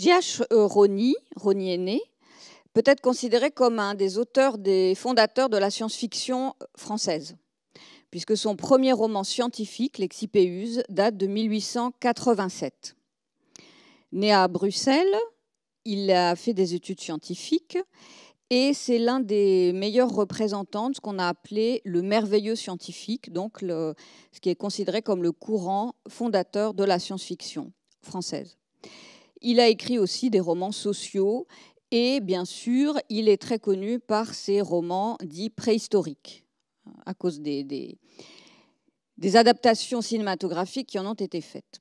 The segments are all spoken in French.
J.H. Euh, Rony Roni aîné, peut être considéré comme un des auteurs des fondateurs de la science-fiction euh, française, puisque son premier roman scientifique, L'Exipéuse, date de 1887. Né à Bruxelles, il a fait des études scientifiques et c'est l'un des meilleurs représentants de ce qu'on a appelé le merveilleux scientifique, donc ce qui est considéré comme le courant fondateur de la science-fiction française. Il a écrit aussi des romans sociaux et bien sûr, il est très connu par ses romans dits préhistoriques, à cause des, adaptations cinématographiques qui en ont été faites.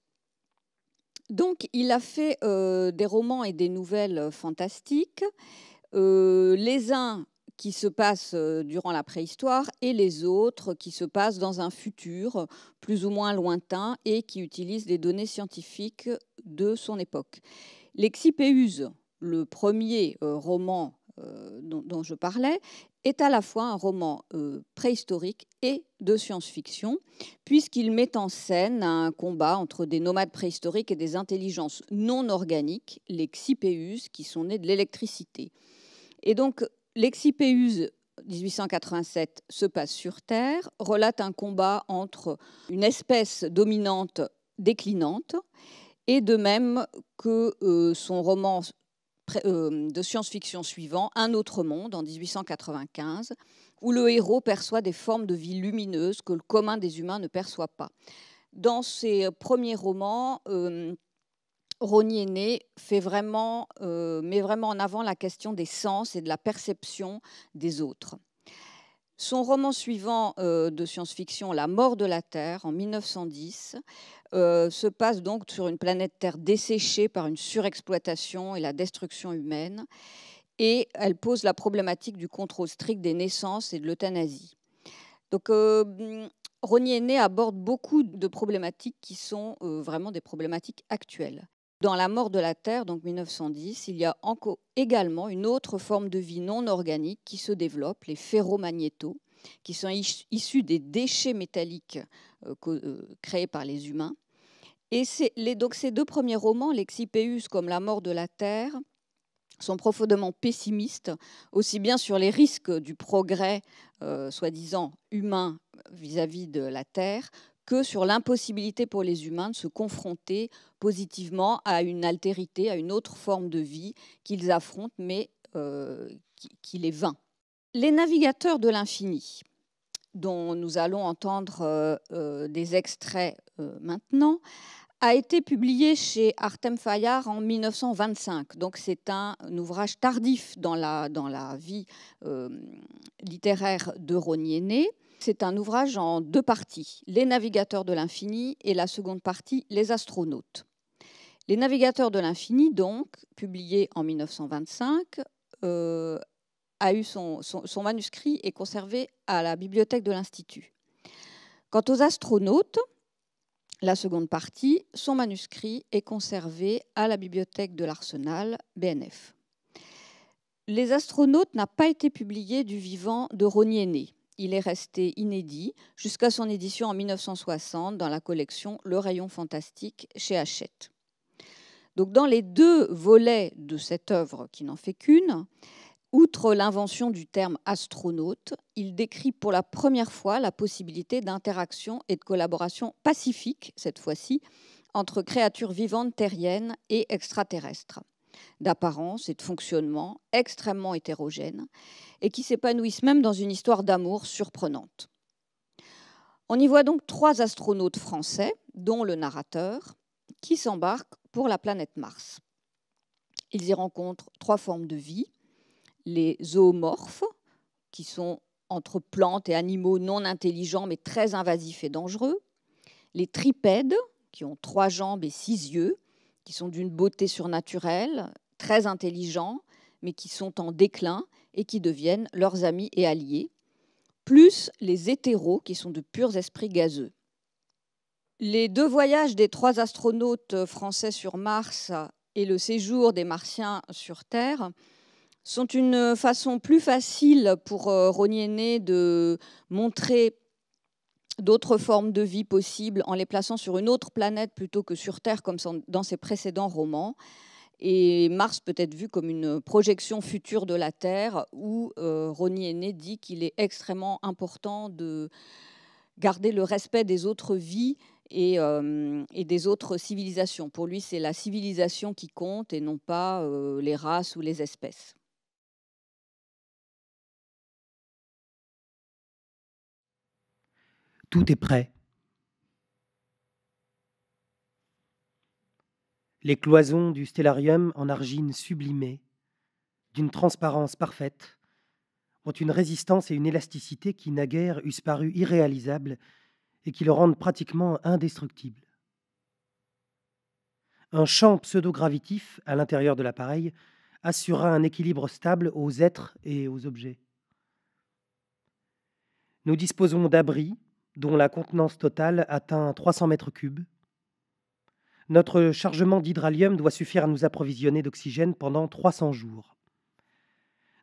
Donc, il a fait euh, des romans et des nouvelles euh, fantastiques, euh, les uns qui se passent durant la préhistoire et les autres qui se passent dans un futur plus ou moins lointain et qui utilisent des données scientifiques de son époque. L'Exipéuse, le premier roman dont, je parlais, est à la fois un roman préhistorique et de science-fiction, puisqu'il met en scène un combat entre des nomades préhistoriques et des intelligences non organiques, les qui sont nés de l'électricité. Et donc, LexiPéuse 1887 se passe sur Terre, relate un combat entre une espèce dominante déclinante, et de même que euh, son roman euh, de science-fiction suivant, Un autre monde, en 1895, où le héros perçoit des formes de vie lumineuses que le commun des humains ne perçoit pas. Dans ses premiers romans, euh, Ronnie Aîné euh, met vraiment en avant la question des sens et de la perception des autres. Son roman suivant euh, de science-fiction, La mort de la Terre, en 1910, euh, se passe donc sur une planète Terre desséchée par une surexploitation et la destruction humaine. Et elle pose la problématique du contrôle strict des naissances et de l'euthanasie. Donc, euh, aborde beaucoup de problématiques qui sont vraiment des problématiques actuelles. Dans La mort de la Terre, donc 1910, il y a également une autre forme de vie non organique qui se développe, les ferromagnétaux, qui sont issus des déchets métalliques euh, euh, créés par les humains. Et donc ces deux premiers romans, L'Exipéus comme La mort de la Terre, sont profondément pessimistes, aussi bien sur les risques du progrès euh, soi-disant humain vis à -vis de la Terre que sur l'impossibilité pour les humains de se confronter positivement à une altérité, à une autre forme de vie qu'ils affrontent, mais euh, qui, les vain. Les navigateurs de l'infini, dont nous allons entendre euh, euh, des extraits maintenant, a été publié chez Artem Fayard en 1925. Donc c'est un, ouvrage tardif dans la, dans vie littéraire de Rognier. C'est un ouvrage en deux parties, Les navigateurs de l'infini et la seconde partie, Les astronautes. Les navigateurs de l'infini, donc, publié en 1925, euh, a eu son, manuscrit est conservé à la bibliothèque de l'Institut. Quant aux astronautes, la seconde partie, son manuscrit est conservé à la bibliothèque de l'Arsenal BNF. Les astronautes n'a pas été publié du vivant de Rogny il est resté inédit jusqu'à son édition en 1960 dans la collection Le Rayon Fantastique chez Hachette. Donc dans les deux volets de cette œuvre qui n'en fait qu'une, outre l'invention du terme astronaute, il décrit pour la première fois la possibilité d'interaction et de collaboration pacifique, cette fois-ci, entre créatures vivantes terriennes et extraterrestres d'apparence et de fonctionnement extrêmement hétérogènes et qui s'épanouissent même dans une histoire d'amour surprenante. On y voit donc trois astronautes français, dont le narrateur, qui s'embarquent pour la planète Mars. Ils y rencontrent trois formes de vie, les zoomorphes, qui sont entre plantes et animaux non intelligents mais très invasifs et dangereux, les tripèdes, qui ont trois jambes et six yeux, qui sont d'une beauté surnaturelle, très intelligents, mais qui sont en déclin et qui deviennent leurs amis et alliés, plus les hétéros, qui sont de purs esprits gazeux. Les deux voyages des trois astronautes français sur Mars et le séjour des Martiens sur Terre sont une façon plus facile pour aîné euh, de montrer d'autres formes de vie possibles en les plaçant sur une autre planète plutôt que sur Terre comme dans ses précédents romans. Et Mars peut être vu comme une projection future de la Terre où euh, Ronnie Henné dit qu'il est extrêmement important de garder le respect des autres vies euh, et, des autres civilisations. Pour lui, c'est la civilisation qui compte et non pas euh, les races ou les espèces. Tout est prêt. Les cloisons du stellarium en argine sublimée, d'une transparence parfaite, ont une résistance et une élasticité qui naguère eussent paru irréalisables et qui le rendent pratiquement indestructible. Un champ pseudo-gravitif à l'intérieur de l'appareil assurera un équilibre stable aux êtres et aux objets. Nous disposons d'abris, dont la contenance totale atteint 300 mètres cubes. Notre chargement d'hydralium doit suffire à nous approvisionner d'oxygène pendant 300 jours.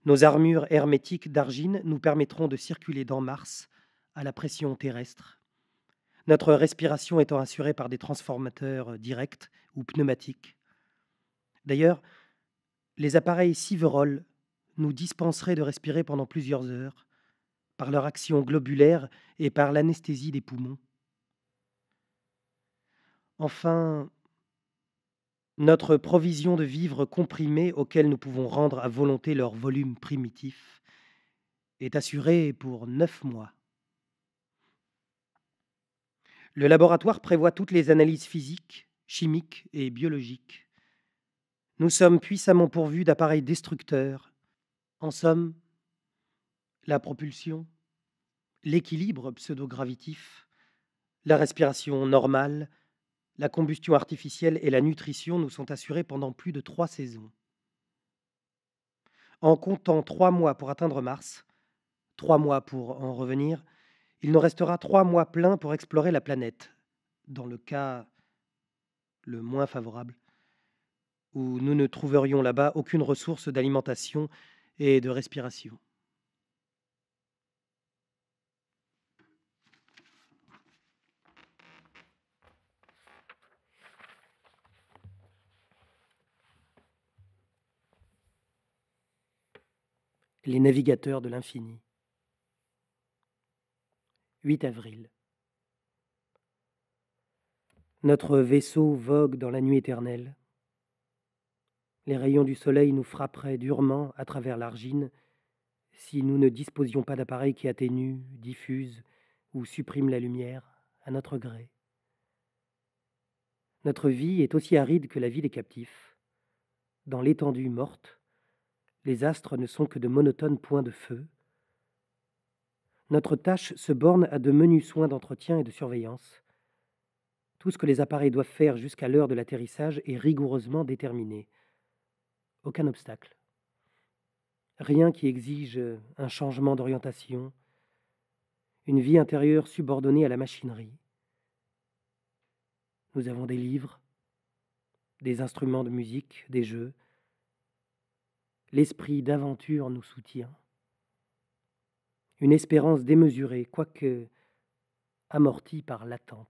Nos armures hermétiques d'argine nous permettront de circuler dans Mars à la pression terrestre, notre respiration étant assurée par des transformateurs directs ou pneumatiques. D'ailleurs, les appareils Siverol nous dispenseraient de respirer pendant plusieurs heures, par leur action globulaire et par l'anesthésie des poumons. Enfin, notre provision de vivres comprimés auxquels nous pouvons rendre à volonté leur volume primitif est assurée pour neuf mois. Le laboratoire prévoit toutes les analyses physiques, chimiques et biologiques. Nous sommes puissamment pourvus d'appareils destructeurs. En somme, la propulsion, l'équilibre pseudo-gravitif, la respiration normale, la combustion artificielle et la nutrition nous sont assurés pendant plus de trois saisons. En comptant trois mois pour atteindre Mars, trois mois pour en revenir, il nous restera trois mois pleins pour explorer la planète, dans le cas le moins favorable, où nous ne trouverions là-bas aucune ressource d'alimentation et de respiration. les navigateurs de l'infini. 8 avril. Notre vaisseau vogue dans la nuit éternelle. Les rayons du soleil nous frapperaient durement à travers l'argine si nous ne disposions pas d'appareils qui atténuent, diffusent ou suppriment la lumière à notre gré. Notre vie est aussi aride que la vie des captifs. Dans l'étendue morte, les astres ne sont que de monotones points de feu. Notre tâche se borne à de menus soins d'entretien et de surveillance. Tout ce que les appareils doivent faire jusqu'à l'heure de l'atterrissage est rigoureusement déterminé. Aucun obstacle. Rien qui exige un changement d'orientation, une vie intérieure subordonnée à la machinerie. Nous avons des livres, des instruments de musique, des jeux, l'esprit d'aventure nous soutient. Une espérance démesurée, quoique amortie par l'attente.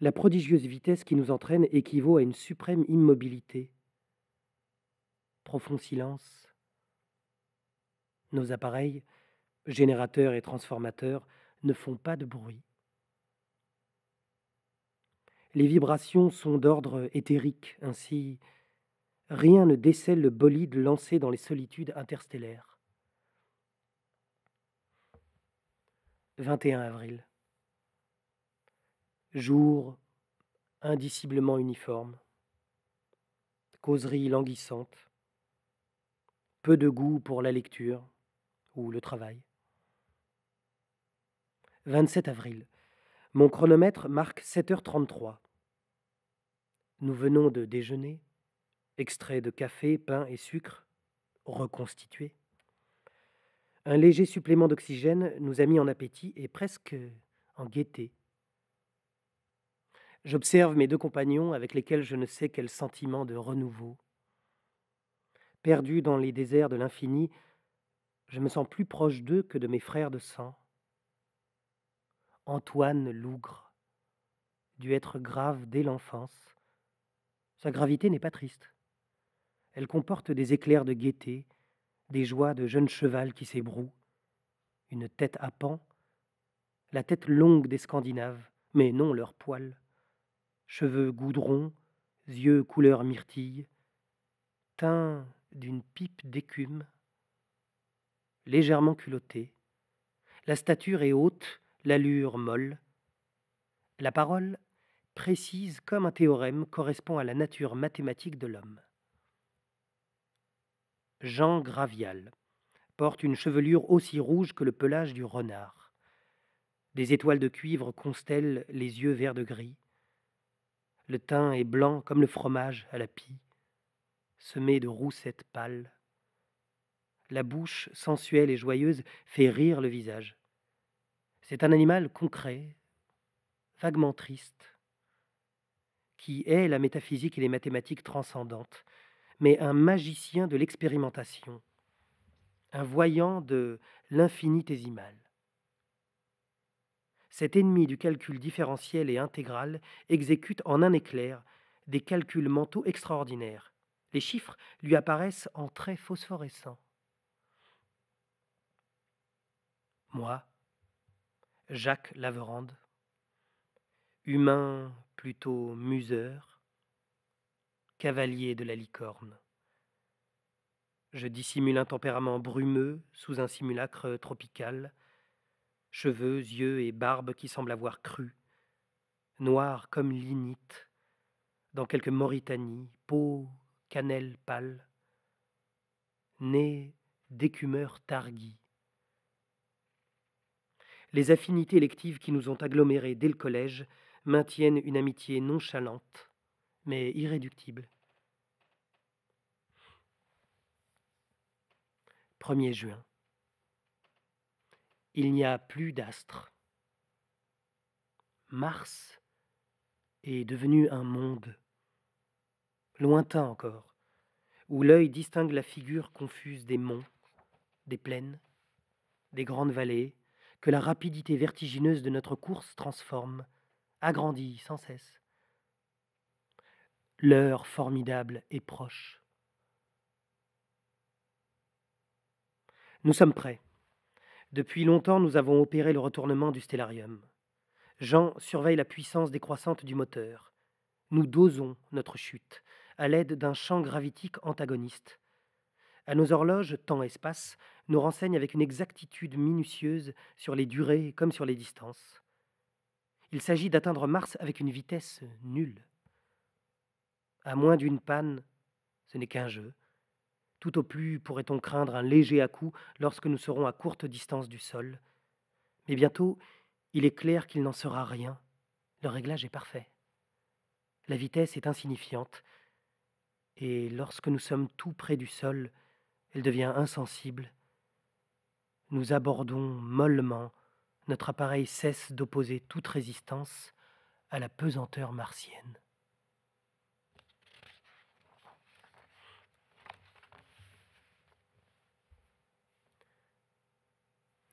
La prodigieuse vitesse qui nous entraîne équivaut à une suprême immobilité. Profond silence. Nos appareils, générateurs et transformateurs, ne font pas de bruit. Les vibrations sont d'ordre éthérique, ainsi rien ne décèle le bolide lancé dans les solitudes interstellaires. 21 avril. Jour indiciblement uniforme. Causerie languissante. Peu de goût pour la lecture ou le travail. 27 avril. Mon chronomètre marque 7h33. Nous venons de déjeuner extrait de café, pain et sucre, reconstitué. Un léger supplément d'oxygène nous a mis en appétit et presque en gaieté. J'observe mes deux compagnons avec lesquels je ne sais quel sentiment de renouveau. Perdu dans les déserts de l'infini, je me sens plus proche d'eux que de mes frères de sang. Antoine Lougre, dû être grave dès l'enfance, sa gravité n'est pas triste. Elle comporte des éclairs de gaieté, des joies de jeunes cheval qui s'ébrouent, une tête à pan, la tête longue des Scandinaves, mais non leurs poils, cheveux goudrons, yeux couleur myrtille, teint d'une pipe d'écume, légèrement culottée. La stature est haute, l'allure molle. La parole, précise comme un théorème, correspond à la nature mathématique de l'homme. Jean Gravial, porte une chevelure aussi rouge que le pelage du renard. Des étoiles de cuivre constellent les yeux verts de gris. Le teint est blanc comme le fromage à la pie, semé de roussettes pâles. La bouche, sensuelle et joyeuse, fait rire le visage. C'est un animal concret, vaguement triste, qui hait la métaphysique et les mathématiques transcendantes, mais un magicien de l'expérimentation, un voyant de l'infinitésimal. Cet ennemi du calcul différentiel et intégral exécute en un éclair des calculs mentaux extraordinaires. Les chiffres lui apparaissent en traits phosphorescents. Moi, Jacques Laverande, humain plutôt museur, cavalier de la licorne. Je dissimule un tempérament brumeux sous un simulacre tropical, cheveux, yeux et barbe qui semblent avoir cru, noirs comme l'inite, dans quelques Mauritanie, peau, cannelle pâle, nez décumeur targui Les affinités électives qui nous ont agglomérés dès le collège maintiennent une amitié nonchalante mais irréductible. 1er juin. Il n'y a plus d'astres. Mars est devenu un monde, lointain encore, où l'œil distingue la figure confuse des monts, des plaines, des grandes vallées, que la rapidité vertigineuse de notre course transforme, agrandit sans cesse. L'heure formidable est proche. Nous sommes prêts. Depuis longtemps, nous avons opéré le retournement du stellarium. Jean surveille la puissance décroissante du moteur. Nous dosons notre chute à l'aide d'un champ gravitique antagoniste. À nos horloges, temps-espace, nous renseignent avec une exactitude minutieuse sur les durées comme sur les distances. Il s'agit d'atteindre Mars avec une vitesse nulle. À moins d'une panne, ce n'est qu'un jeu. Tout au plus pourrait-on craindre un léger à-coup lorsque nous serons à courte distance du sol. Mais bientôt, il est clair qu'il n'en sera rien. Le réglage est parfait. La vitesse est insignifiante, et lorsque nous sommes tout près du sol, elle devient insensible. Nous abordons mollement, notre appareil cesse d'opposer toute résistance à la pesanteur martienne.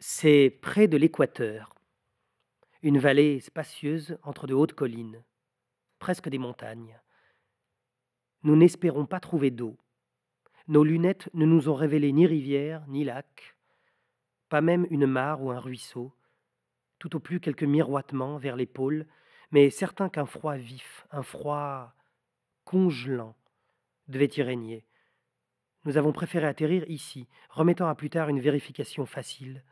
c'est près de l'équateur. Une vallée spacieuse entre de hautes collines, presque des montagnes. Nous n'espérons pas trouver d'eau. Nos lunettes ne nous ont révélé ni rivière, ni lac, pas même une mare ou un ruisseau, tout au plus quelques miroitements vers l'épaule, mais certain qu'un froid vif, un froid congelant, devait y régner. Nous avons préféré atterrir ici, remettant à plus tard une vérification facile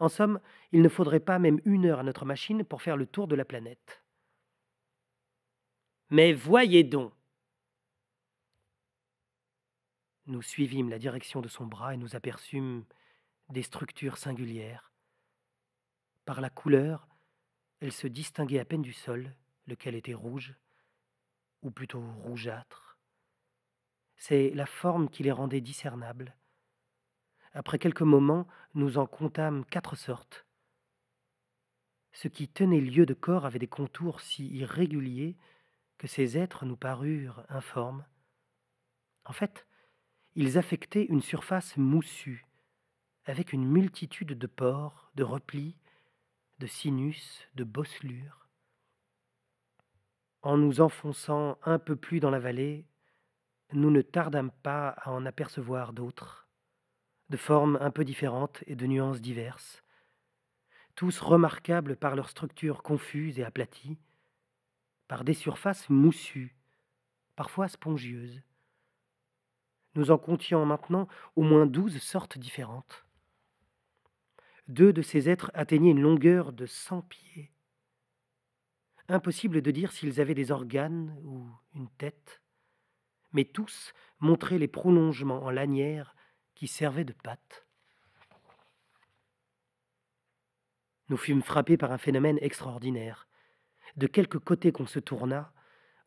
en somme, il ne faudrait pas même une heure à notre machine pour faire le tour de la planète. Mais voyez donc Nous suivîmes la direction de son bras et nous aperçûmes des structures singulières. Par la couleur, elles se distinguaient à peine du sol, lequel était rouge, ou plutôt rougeâtre. C'est la forme qui les rendait discernables. Après quelques moments, nous en comptâmes quatre sortes. Ce qui tenait lieu de corps avait des contours si irréguliers que ces êtres nous parurent informes. En fait, ils affectaient une surface moussue, avec une multitude de pores, de replis, de sinus, de bosselures. En nous enfonçant un peu plus dans la vallée, nous ne tardâmes pas à en apercevoir d'autres de formes un peu différentes et de nuances diverses, tous remarquables par leur structure confuse et aplatie, par des surfaces moussues, parfois spongieuses. Nous en comptions maintenant au moins douze sortes différentes. Deux de ces êtres atteignaient une longueur de cent pieds. Impossible de dire s'ils avaient des organes ou une tête, mais tous montraient les prolongements en lanières qui servait de pâte. Nous fûmes frappés par un phénomène extraordinaire. De quelque côté qu'on se tourna,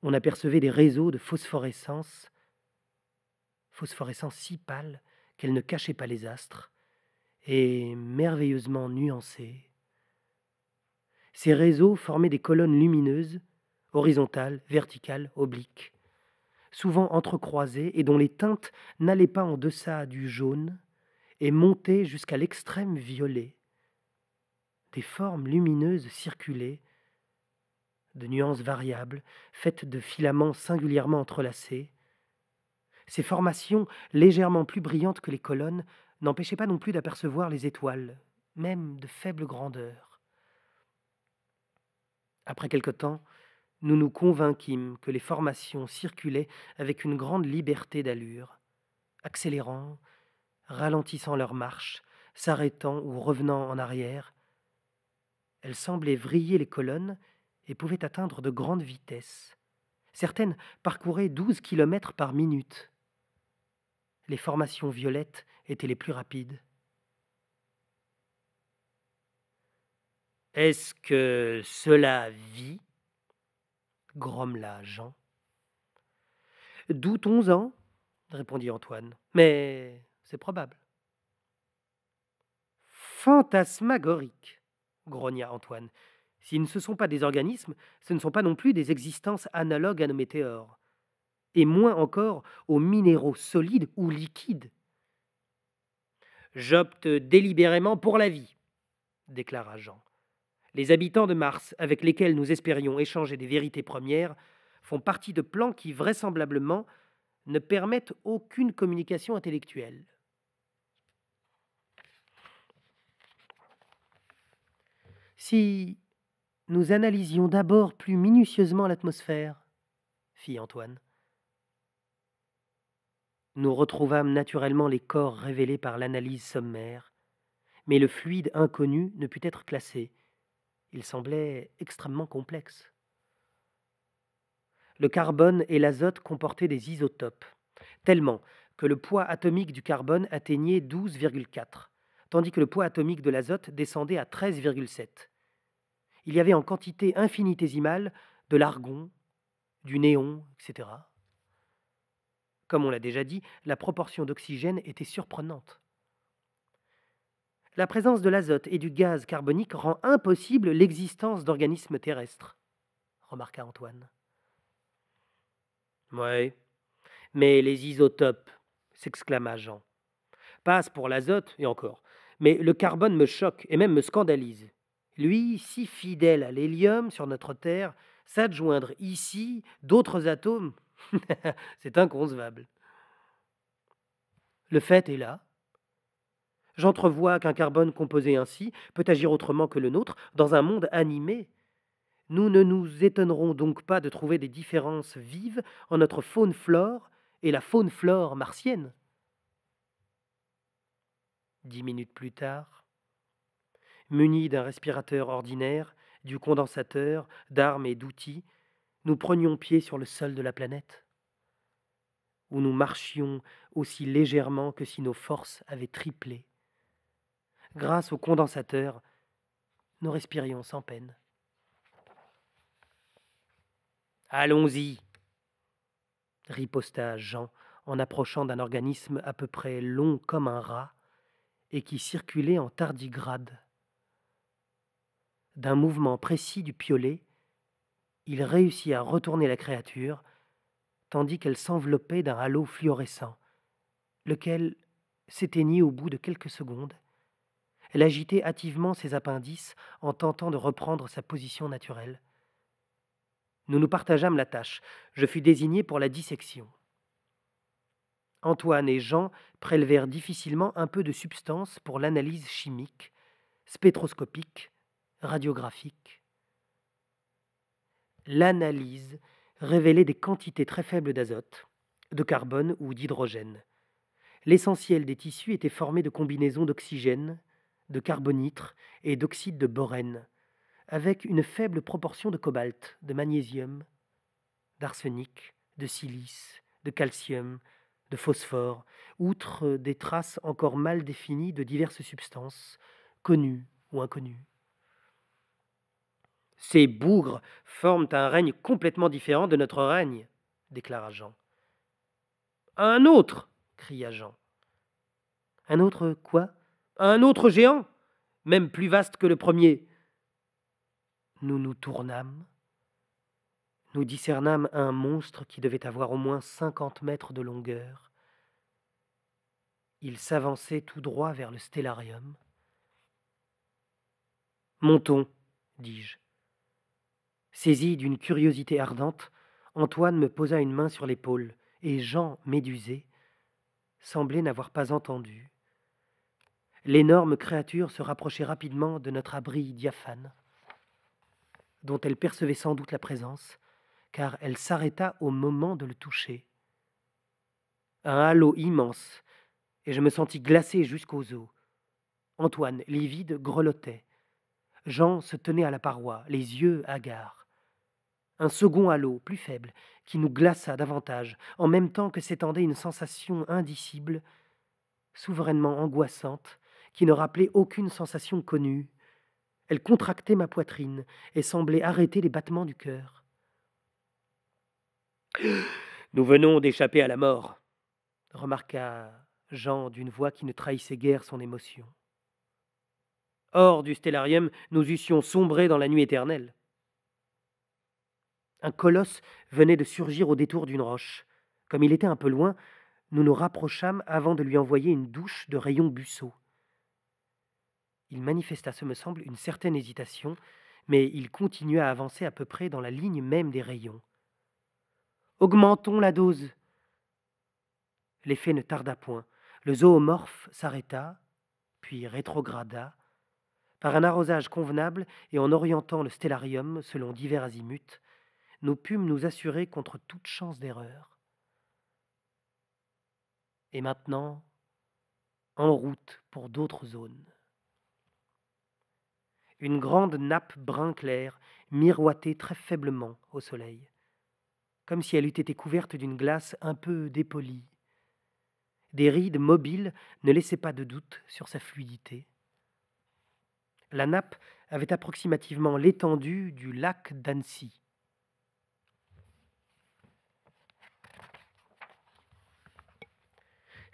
on apercevait des réseaux de phosphorescence, phosphorescence si pâle qu'elle ne cachait pas les astres, et merveilleusement nuancée. Ces réseaux formaient des colonnes lumineuses, horizontales, verticales, obliques souvent entrecroisées et dont les teintes n'allaient pas en deçà du jaune et montaient jusqu'à l'extrême violet. Des formes lumineuses circulaient, de nuances variables, faites de filaments singulièrement entrelacés. Ces formations, légèrement plus brillantes que les colonnes, n'empêchaient pas non plus d'apercevoir les étoiles, même de faible grandeur. Après quelque temps, nous nous convainquîmes que les formations circulaient avec une grande liberté d'allure, accélérant, ralentissant leur marche, s'arrêtant ou revenant en arrière. Elles semblaient vriller les colonnes et pouvaient atteindre de grandes vitesses. Certaines parcouraient douze kilomètres par minute. Les formations violettes étaient les plus rapides. Est-ce que cela vit grommela Jean. Doutons-en, répondit Antoine, mais c'est probable. Fantasmagorique, grogna Antoine. S'ils ne sont pas des organismes, ce ne sont pas non plus des existences analogues à nos météores, et moins encore aux minéraux solides ou liquides. J'opte délibérément pour la vie, déclara Jean. Les habitants de Mars, avec lesquels nous espérions échanger des vérités premières, font partie de plans qui, vraisemblablement, ne permettent aucune communication intellectuelle. Si nous analysions d'abord plus minutieusement l'atmosphère, fit Antoine. Nous retrouvâmes naturellement les corps révélés par l'analyse sommaire, mais le fluide inconnu ne put être classé il semblait extrêmement complexe. Le carbone et l'azote comportaient des isotopes, tellement que le poids atomique du carbone atteignait 12,4, tandis que le poids atomique de l'azote descendait à 13,7. Il y avait en quantité infinitésimale de l'argon, du néon, etc. Comme on l'a déjà dit, la proportion d'oxygène était surprenante la présence de l'azote et du gaz carbonique rend impossible l'existence d'organismes terrestres, remarqua Antoine. Oui, mais les isotopes, s'exclama Jean. Passe pour l'azote, et encore. Mais le carbone me choque et même me scandalise. Lui, si fidèle à l'hélium sur notre Terre, s'adjoindre ici d'autres atomes, c'est inconcevable. Le fait est là, J'entrevois qu'un carbone composé ainsi peut agir autrement que le nôtre dans un monde animé. Nous ne nous étonnerons donc pas de trouver des différences vives en notre faune-flore et la faune-flore martienne. Dix minutes plus tard, munis d'un respirateur ordinaire, du condensateur, d'armes et d'outils, nous prenions pied sur le sol de la planète, où nous marchions aussi légèrement que si nos forces avaient triplé grâce au condensateur, nous respirions sans peine. Allons-y riposta Jean en approchant d'un organisme à peu près long comme un rat et qui circulait en tardigrade. D'un mouvement précis du piolet, il réussit à retourner la créature, tandis qu'elle s'enveloppait d'un halo fluorescent, lequel s'éteignit au bout de quelques secondes elle agitait hâtivement ses appendices en tentant de reprendre sa position naturelle. Nous nous partageâmes la tâche. Je fus désigné pour la dissection. Antoine et Jean prélevèrent difficilement un peu de substance pour l'analyse chimique, spectroscopique, radiographique. L'analyse révélait des quantités très faibles d'azote, de carbone ou d'hydrogène. L'essentiel des tissus était formé de combinaisons d'oxygène, de carbonitre et d'oxyde de borène, avec une faible proportion de cobalt, de magnésium, d'arsenic, de silice, de calcium, de phosphore, outre des traces encore mal définies de diverses substances, connues ou inconnues. Ces bougres forment un règne complètement différent de notre règne, déclara Jean. Un autre cria Jean. Un autre quoi un autre géant, même plus vaste que le premier. Nous nous tournâmes. Nous discernâmes un monstre qui devait avoir au moins cinquante mètres de longueur. Il s'avançait tout droit vers le stellarium. Montons, dis-je. Saisi d'une curiosité ardente, Antoine me posa une main sur l'épaule, et Jean, médusé, semblait n'avoir pas entendu l'énorme créature se rapprochait rapidement de notre abri diaphane, dont elle percevait sans doute la présence, car elle s'arrêta au moment de le toucher. Un halo immense, et je me sentis glacé jusqu'aux os. Antoine, livide, grelottait. Jean se tenait à la paroi, les yeux hagards. Un second halo, plus faible, qui nous glaça davantage, en même temps que s'étendait une sensation indicible, souverainement angoissante, qui ne rappelait aucune sensation connue. Elle contractait ma poitrine et semblait arrêter les battements du cœur. Nous venons d'échapper à la mort, remarqua Jean d'une voix qui ne trahissait guère son émotion. Hors du stellarium, nous eussions sombré dans la nuit éternelle. Un colosse venait de surgir au détour d'une roche. Comme il était un peu loin, nous nous rapprochâmes avant de lui envoyer une douche de rayons buceaux. Il manifesta, ce me semble, une certaine hésitation, mais il continua à avancer à peu près dans la ligne même des rayons. Augmentons la dose. L'effet ne tarda point. Le zoomorphe s'arrêta, puis rétrograda. Par un arrosage convenable et en orientant le stellarium selon divers azimuts, nous pûmes nous assurer contre toute chance d'erreur. Et maintenant, en route pour d'autres zones. Une grande nappe brun clair miroitait très faiblement au soleil, comme si elle eût été couverte d'une glace un peu dépolie. Des rides mobiles ne laissaient pas de doute sur sa fluidité. La nappe avait approximativement l'étendue du lac d'Annecy.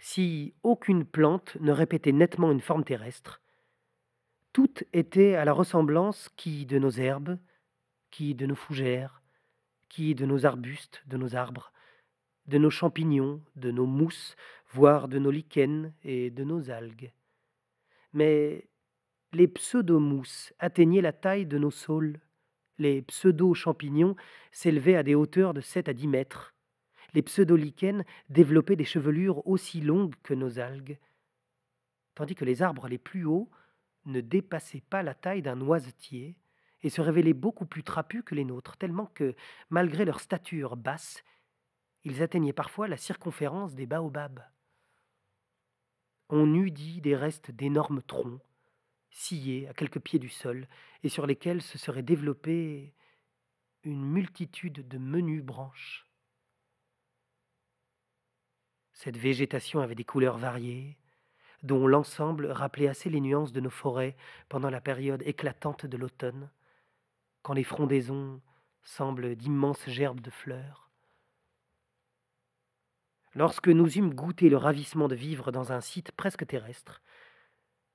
Si aucune plante ne répétait nettement une forme terrestre, toutes étaient à la ressemblance qui de nos herbes, qui de nos fougères, qui de nos arbustes, de nos arbres, de nos champignons, de nos mousses, voire de nos lichens et de nos algues. Mais les pseudo-mousses atteignaient la taille de nos saules. Les pseudo-champignons s'élevaient à des hauteurs de 7 à 10 mètres. Les pseudo-lichens développaient des chevelures aussi longues que nos algues. Tandis que les arbres les plus hauts ne dépassaient pas la taille d'un oisetier et se révélaient beaucoup plus trapus que les nôtres, tellement que, malgré leur stature basse, ils atteignaient parfois la circonférence des baobabs. On eût dit des restes d'énormes troncs, sciés à quelques pieds du sol, et sur lesquels se serait développée une multitude de menues branches. Cette végétation avait des couleurs variées, dont l'ensemble rappelait assez les nuances de nos forêts pendant la période éclatante de l'automne, quand les frondaisons semblent d'immenses gerbes de fleurs. Lorsque nous eûmes goûté le ravissement de vivre dans un site presque terrestre,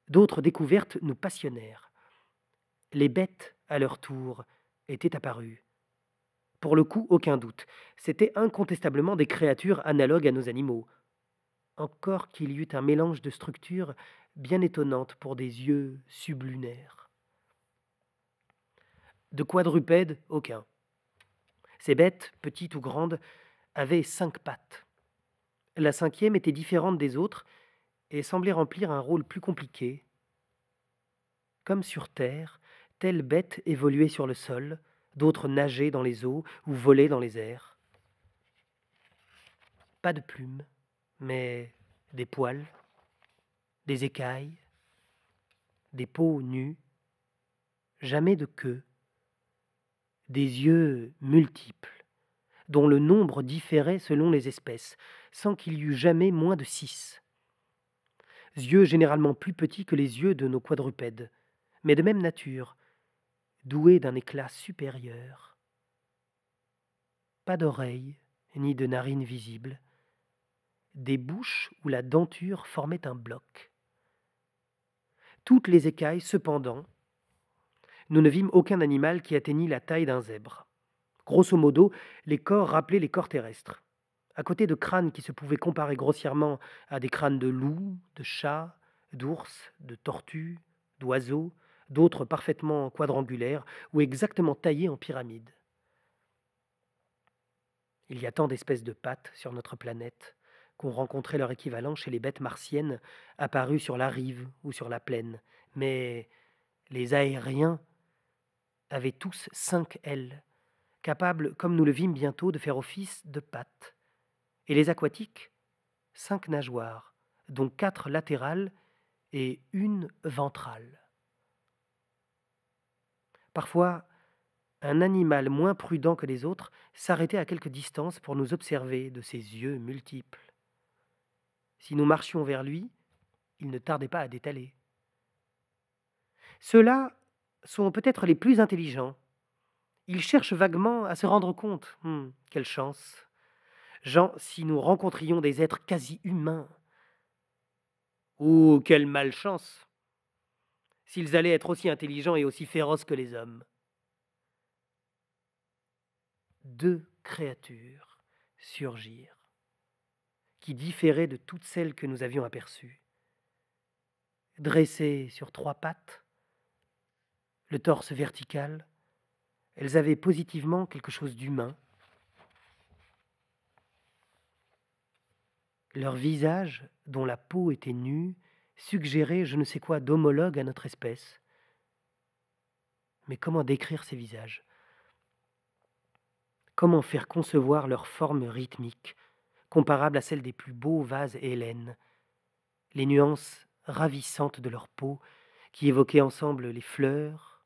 d'autres découvertes nous passionnèrent. Les bêtes, à leur tour, étaient apparues. Pour le coup, aucun doute, c'étaient incontestablement des créatures analogues à nos animaux, encore qu'il y eût un mélange de structures bien étonnantes pour des yeux sublunaires. De quadrupèdes, aucun. Ces bêtes, petites ou grandes, avaient cinq pattes. La cinquième était différente des autres et semblait remplir un rôle plus compliqué. Comme sur Terre, telles bêtes évoluaient sur le sol, d'autres nageaient dans les eaux ou volaient dans les airs. Pas de plumes, mais des poils, des écailles, des peaux nues, jamais de queue, des yeux multiples, dont le nombre différait selon les espèces, sans qu'il y eût jamais moins de six. Yeux généralement plus petits que les yeux de nos quadrupèdes, mais de même nature, doués d'un éclat supérieur. Pas d'oreilles, ni de narines visibles, des bouches où la denture formait un bloc. Toutes les écailles, cependant, nous ne vîmes aucun animal qui atteignît la taille d'un zèbre. Grosso modo, les corps rappelaient les corps terrestres. À côté de crânes qui se pouvaient comparer grossièrement à des crânes de loups, de chats, d'ours, de tortues, d'oiseaux, d'autres parfaitement quadrangulaires ou exactement taillés en pyramide. Il y a tant d'espèces de pattes sur notre planète qu'on rencontrait leur équivalent chez les bêtes martiennes apparues sur la rive ou sur la plaine. Mais les aériens avaient tous cinq ailes, capables, comme nous le vîmes bientôt, de faire office de pattes. Et les aquatiques, cinq nageoires, dont quatre latérales et une ventrale. Parfois, un animal moins prudent que les autres s'arrêtait à quelque distance pour nous observer de ses yeux multiples. Si nous marchions vers lui, il ne tardait pas à détaler. Ceux-là sont peut-être les plus intelligents. Ils cherchent vaguement à se rendre compte. Hum, quelle chance. Jean, si nous rencontrions des êtres quasi humains. Oh, quelle malchance. S'ils allaient être aussi intelligents et aussi féroces que les hommes. Deux créatures surgirent qui différaient de toutes celles que nous avions aperçues. Dressées sur trois pattes, le torse vertical, elles avaient positivement quelque chose d'humain. Leur visage, dont la peau était nue, suggérait je ne sais quoi d'homologue à notre espèce. Mais comment décrire ces visages Comment faire concevoir leur forme rythmique, comparable à celle des plus beaux vases hélènes. Les nuances ravissantes de leur peau, qui évoquaient ensemble les fleurs,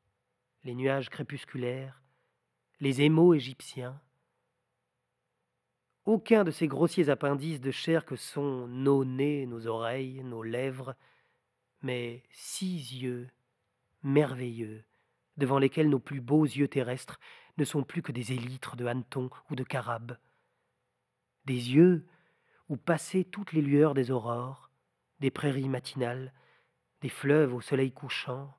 les nuages crépusculaires, les émaux égyptiens. Aucun de ces grossiers appendices de chair que sont nos nez, nos oreilles, nos lèvres, mais six yeux merveilleux, devant lesquels nos plus beaux yeux terrestres ne sont plus que des élytres de hannetons ou de carabes des yeux où passaient toutes les lueurs des aurores, des prairies matinales, des fleuves au soleil couchant,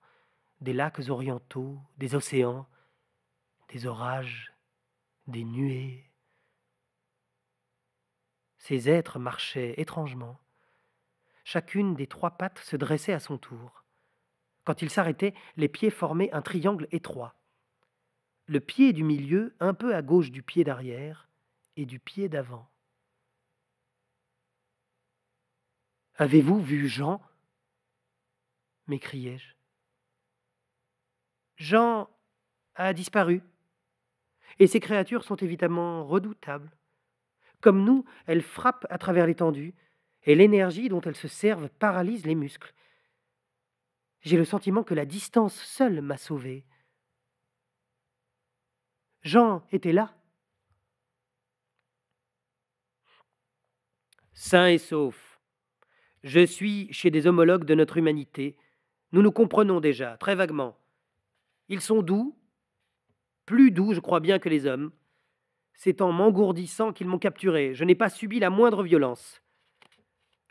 des lacs orientaux, des océans, des orages, des nuées. Ces êtres marchaient étrangement. Chacune des trois pattes se dressait à son tour. Quand ils s'arrêtaient, les pieds formaient un triangle étroit. Le pied du milieu un peu à gauche du pied d'arrière et du pied d'avant. Avez-vous vu Jean m'écriai-je. Jean a disparu, et ces créatures sont évidemment redoutables. Comme nous, elles frappent à travers l'étendue, et l'énergie dont elles se servent paralyse les muscles. J'ai le sentiment que la distance seule m'a sauvé. Jean était là. Sain et sauf, je suis chez des homologues de notre humanité. Nous nous comprenons déjà, très vaguement. Ils sont doux, plus doux, je crois bien, que les hommes. C'est en m'engourdissant qu'ils m'ont capturé. Je n'ai pas subi la moindre violence.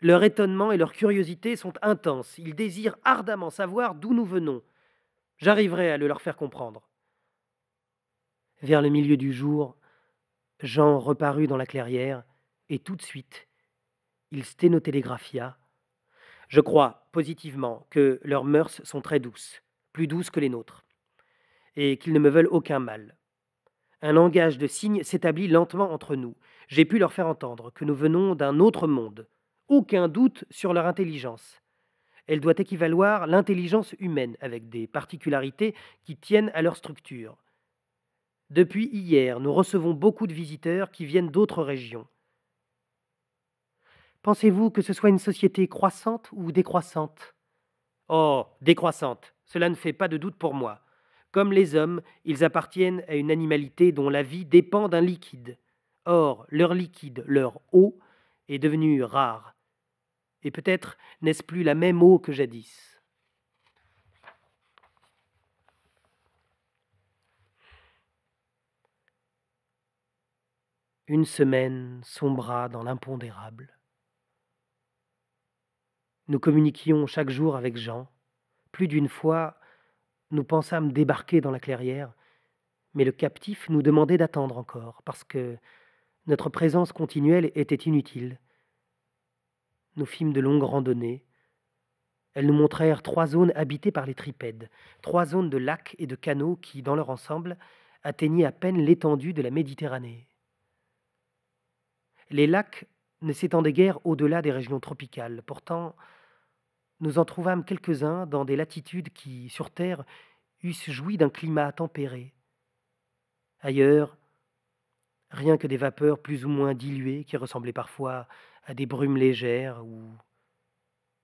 Leur étonnement et leur curiosité sont intenses. Ils désirent ardemment savoir d'où nous venons. J'arriverai à le leur faire comprendre. Vers le milieu du jour, Jean reparut dans la clairière, et tout de suite, il sténotélégraphia je crois positivement que leurs mœurs sont très douces, plus douces que les nôtres, et qu'ils ne me veulent aucun mal. Un langage de signes s'établit lentement entre nous. J'ai pu leur faire entendre que nous venons d'un autre monde. Aucun doute sur leur intelligence. Elle doit équivaloir l'intelligence humaine avec des particularités qui tiennent à leur structure. Depuis hier, nous recevons beaucoup de visiteurs qui viennent d'autres régions. Pensez-vous que ce soit une société croissante ou décroissante Oh, décroissante, cela ne fait pas de doute pour moi. Comme les hommes, ils appartiennent à une animalité dont la vie dépend d'un liquide. Or, leur liquide, leur eau, est devenue rare. Et peut-être n'est-ce plus la même eau que jadis. Une semaine sombra dans l'impondérable. Nous communiquions chaque jour avec Jean. Plus d'une fois, nous pensâmes débarquer dans la clairière, mais le captif nous demandait d'attendre encore, parce que notre présence continuelle était inutile. Nous fîmes de longues randonnées. Elles nous montrèrent trois zones habitées par les tripèdes, trois zones de lacs et de canaux qui, dans leur ensemble, atteignaient à peine l'étendue de la Méditerranée. Les lacs ne s'étendaient guère au-delà des régions tropicales, pourtant nous en trouvâmes quelques-uns dans des latitudes qui, sur Terre, eussent joui d'un climat tempéré. Ailleurs, rien que des vapeurs plus ou moins diluées qui ressemblaient parfois à des brumes légères ou,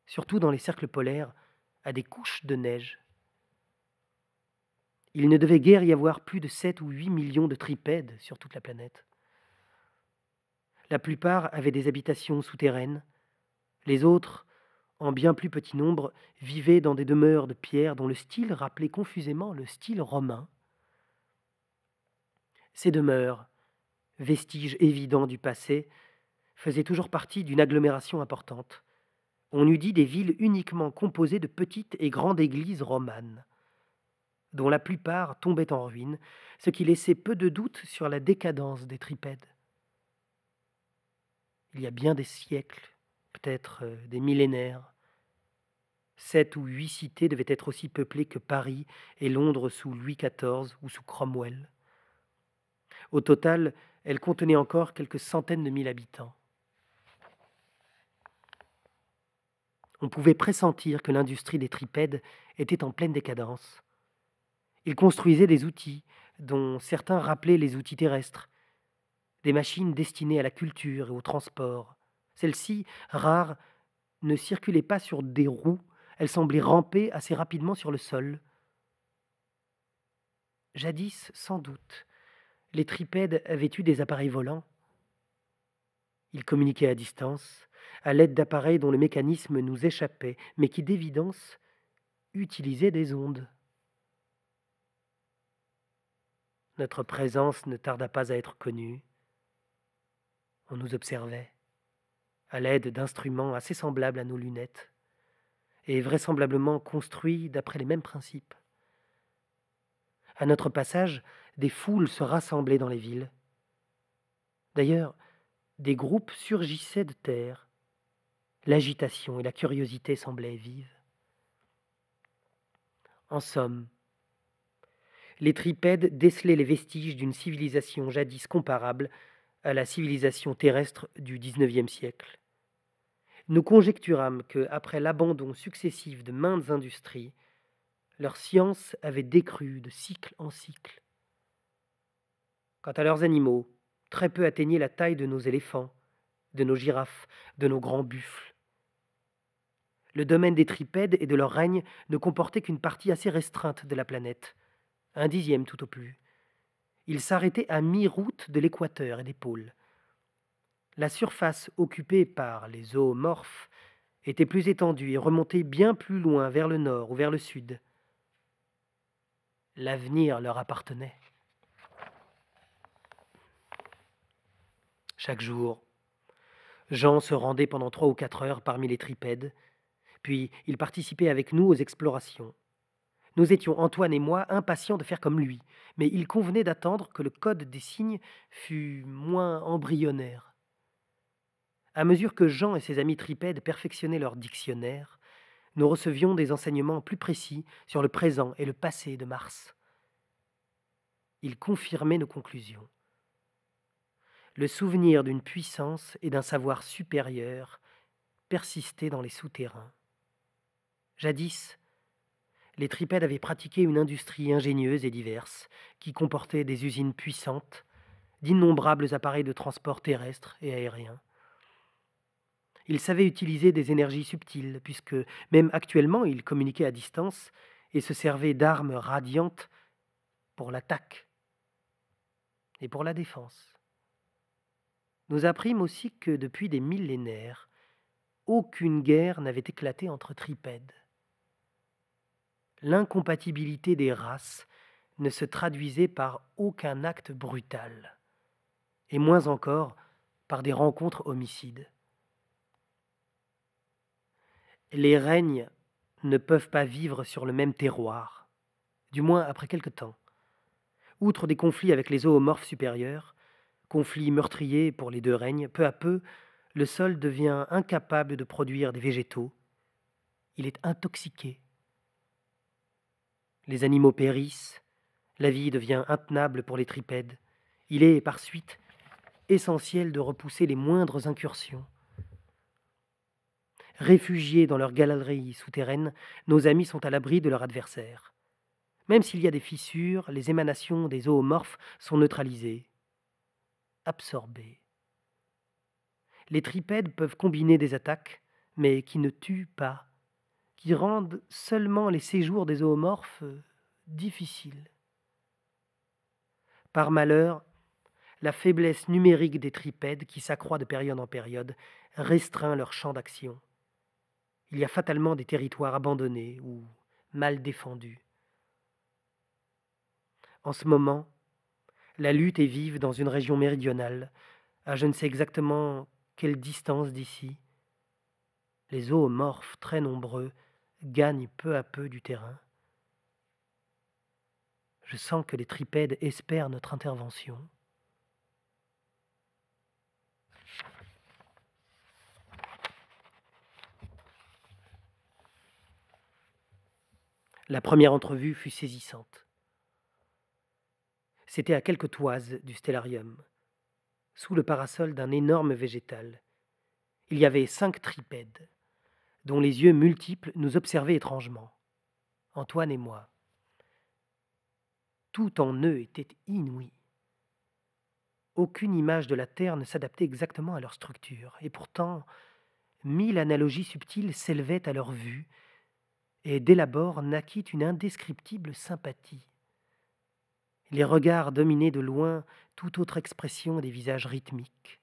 surtout dans les cercles polaires, à des couches de neige. Il ne devait guère y avoir plus de sept ou huit millions de tripèdes sur toute la planète. La plupart avaient des habitations souterraines, les autres en bien plus petit nombre, vivaient dans des demeures de pierre dont le style rappelait confusément le style romain. Ces demeures, vestiges évidents du passé, faisaient toujours partie d'une agglomération importante. On eût dit des villes uniquement composées de petites et grandes églises romanes, dont la plupart tombaient en ruine, ce qui laissait peu de doute sur la décadence des tripèdes. Il y a bien des siècles, peut-être des millénaires. Sept ou huit cités devaient être aussi peuplées que Paris et Londres sous Louis XIV ou sous Cromwell. Au total, elles contenaient encore quelques centaines de mille habitants. On pouvait pressentir que l'industrie des tripèdes était en pleine décadence. Ils construisaient des outils, dont certains rappelaient les outils terrestres, des machines destinées à la culture et au transport, celle-ci, rare, ne circulait pas sur des roues, elle semblait ramper assez rapidement sur le sol. Jadis, sans doute, les tripèdes avaient eu des appareils volants. Ils communiquaient à distance, à l'aide d'appareils dont le mécanisme nous échappait, mais qui d'évidence utilisaient des ondes. Notre présence ne tarda pas à être connue. On nous observait à l'aide d'instruments assez semblables à nos lunettes, et vraisemblablement construits d'après les mêmes principes. À notre passage, des foules se rassemblaient dans les villes. D'ailleurs, des groupes surgissaient de terre. L'agitation et la curiosité semblaient vives. En somme, les tripèdes décelaient les vestiges d'une civilisation jadis comparable à la civilisation terrestre du XIXe siècle. Nous conjecturâmes que, après l'abandon successif de maintes industries, leur science avait décru de cycle en cycle. Quant à leurs animaux, très peu atteignaient la taille de nos éléphants, de nos girafes, de nos grands buffles. Le domaine des tripèdes et de leur règne ne comportait qu'une partie assez restreinte de la planète, un dixième tout au plus, ils s'arrêtaient à mi-route de l'équateur et des pôles. La surface occupée par les zoomorphes était plus étendue et remontait bien plus loin vers le nord ou vers le sud. L'avenir leur appartenait. Chaque jour, Jean se rendait pendant trois ou quatre heures parmi les tripèdes, puis il participait avec nous aux explorations. Nous étions, Antoine et moi, impatients de faire comme lui, mais il convenait d'attendre que le code des signes fût moins embryonnaire. À mesure que Jean et ses amis tripèdes perfectionnaient leur dictionnaire, nous recevions des enseignements plus précis sur le présent et le passé de Mars. Il confirmait nos conclusions. Le souvenir d'une puissance et d'un savoir supérieur persistait dans les souterrains. Jadis, les tripèdes avaient pratiqué une industrie ingénieuse et diverse, qui comportait des usines puissantes, d'innombrables appareils de transport terrestre et aérien. Ils savaient utiliser des énergies subtiles, puisque même actuellement ils communiquaient à distance et se servaient d'armes radiantes pour l'attaque et pour la défense. Nous apprîmes aussi que depuis des millénaires, aucune guerre n'avait éclaté entre tripèdes l'incompatibilité des races ne se traduisait par aucun acte brutal, et moins encore par des rencontres homicides. Les règnes ne peuvent pas vivre sur le même terroir, du moins après quelque temps. Outre des conflits avec les zoomorphes supérieurs, conflits meurtriers pour les deux règnes, peu à peu, le sol devient incapable de produire des végétaux. Il est intoxiqué les animaux périssent, la vie devient intenable pour les tripèdes. Il est, par suite, essentiel de repousser les moindres incursions. Réfugiés dans leurs galeries souterraines, nos amis sont à l'abri de leurs adversaires. Même s'il y a des fissures, les émanations des zoomorphes sont neutralisées, absorbées. Les tripèdes peuvent combiner des attaques, mais qui ne tuent pas qui rendent seulement les séjours des zoomorphes euh, difficiles. Par malheur, la faiblesse numérique des tripèdes, qui s'accroît de période en période, restreint leur champ d'action. Il y a fatalement des territoires abandonnés ou mal défendus. En ce moment, la lutte est vive dans une région méridionale, à je ne sais exactement quelle distance d'ici. Les zoomorphes très nombreux gagne peu à peu du terrain. Je sens que les tripèdes espèrent notre intervention. La première entrevue fut saisissante. C'était à quelques toises du stellarium, sous le parasol d'un énorme végétal. Il y avait cinq tripèdes dont les yeux multiples nous observaient étrangement, Antoine et moi. Tout en eux était inouï. Aucune image de la Terre ne s'adaptait exactement à leur structure, et pourtant mille analogies subtiles s'élevaient à leur vue, et dès l'abord naquit une indescriptible sympathie. Les regards dominaient de loin toute autre expression des visages rythmiques.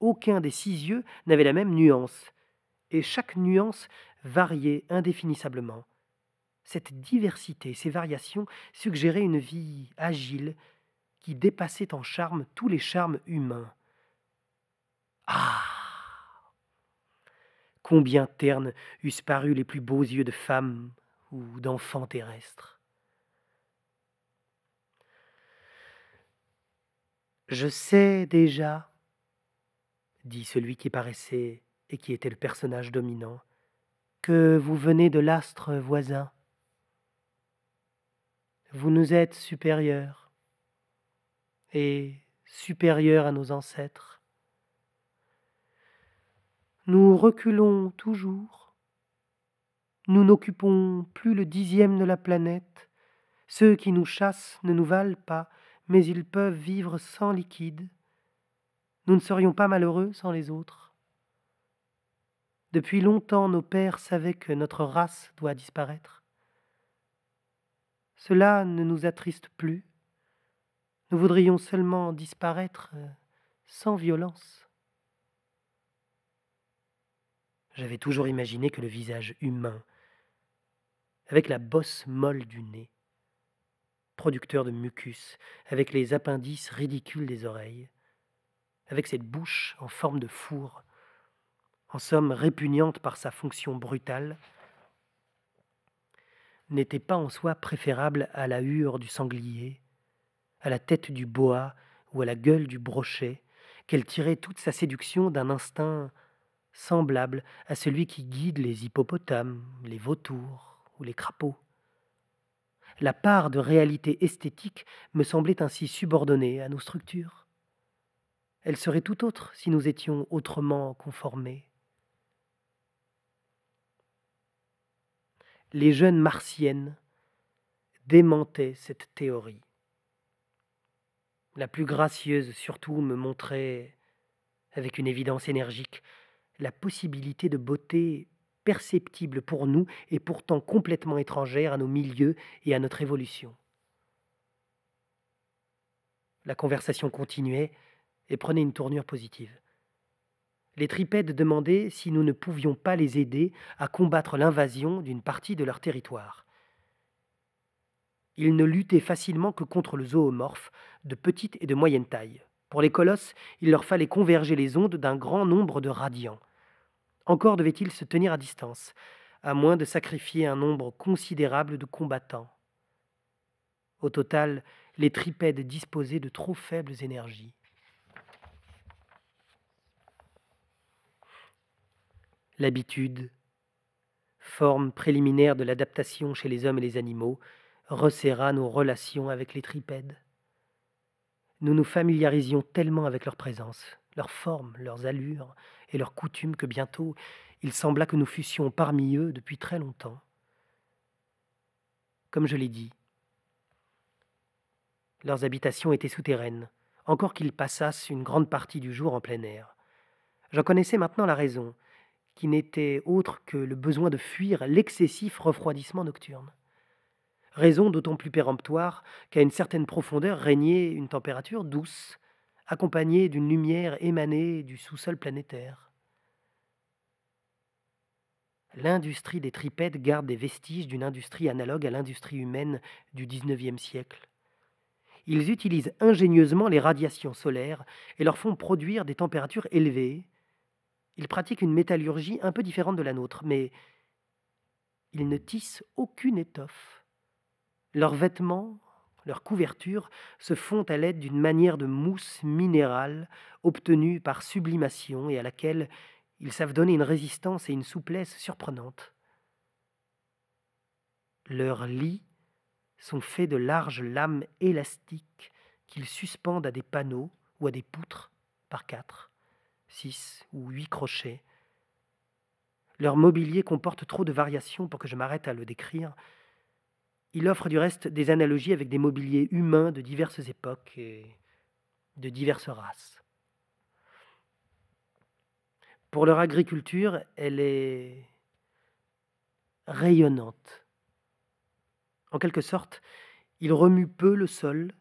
Aucun des six yeux n'avait la même nuance, et chaque nuance variait indéfinissablement. Cette diversité, ces variations suggéraient une vie agile qui dépassait en charme tous les charmes humains. Ah Combien ternes eussent paru les plus beaux yeux de femmes ou d'enfants terrestres Je sais déjà, dit celui qui paraissait et qui était le personnage dominant, que vous venez de l'astre voisin. Vous nous êtes supérieurs et supérieurs à nos ancêtres. Nous reculons toujours. Nous n'occupons plus le dixième de la planète. Ceux qui nous chassent ne nous valent pas, mais ils peuvent vivre sans liquide. Nous ne serions pas malheureux sans les autres. Depuis longtemps, nos pères savaient que notre race doit disparaître. Cela ne nous attriste plus. Nous voudrions seulement disparaître euh, sans violence. J'avais toujours imaginé que le visage humain, avec la bosse molle du nez, producteur de mucus, avec les appendices ridicules des oreilles, avec cette bouche en forme de four, en somme répugnante par sa fonction brutale, n'était pas en soi préférable à la hure du sanglier, à la tête du boa ou à la gueule du brochet, qu'elle tirait toute sa séduction d'un instinct semblable à celui qui guide les hippopotames, les vautours ou les crapauds. La part de réalité esthétique me semblait ainsi subordonnée à nos structures. Elle serait tout autre si nous étions autrement conformés. les jeunes martiennes démentaient cette théorie. La plus gracieuse surtout me montrait, avec une évidence énergique, la possibilité de beauté perceptible pour nous et pourtant complètement étrangère à nos milieux et à notre évolution. La conversation continuait et prenait une tournure positive. Les tripèdes demandaient si nous ne pouvions pas les aider à combattre l'invasion d'une partie de leur territoire. Ils ne luttaient facilement que contre le zoomorphe, de petite et de moyenne taille. Pour les colosses, il leur fallait converger les ondes d'un grand nombre de radiants. Encore devaient-ils se tenir à distance, à moins de sacrifier un nombre considérable de combattants. Au total, les tripèdes disposaient de trop faibles énergies. l'habitude, forme préliminaire de l'adaptation chez les hommes et les animaux, resserra nos relations avec les tripèdes. Nous nous familiarisions tellement avec leur présence, leurs formes, leurs allures et leurs coutumes que bientôt il sembla que nous fussions parmi eux depuis très longtemps. Comme je l'ai dit, leurs habitations étaient souterraines, encore qu'ils passassent une grande partie du jour en plein air. J'en connaissais maintenant la raison qui n'était autre que le besoin de fuir l'excessif refroidissement nocturne. Raison d'autant plus péremptoire qu'à une certaine profondeur régnait une température douce, accompagnée d'une lumière émanée du sous-sol planétaire. L'industrie des tripèdes garde des vestiges d'une industrie analogue à l'industrie humaine du XIXe siècle ils utilisent ingénieusement les radiations solaires et leur font produire des températures élevées, ils pratiquent une métallurgie un peu différente de la nôtre, mais ils ne tissent aucune étoffe. Leurs vêtements, leurs couvertures se font à l'aide d'une manière de mousse minérale obtenue par sublimation et à laquelle ils savent donner une résistance et une souplesse surprenantes. Leurs lits sont faits de larges lames élastiques qu'ils suspendent à des panneaux ou à des poutres par quatre six ou huit crochets. Leur mobilier comporte trop de variations pour que je m'arrête à le décrire. Il offre du reste des analogies avec des mobiliers humains de diverses époques et de diverses races. Pour leur agriculture, elle est rayonnante. En quelque sorte, ils remuent peu le sol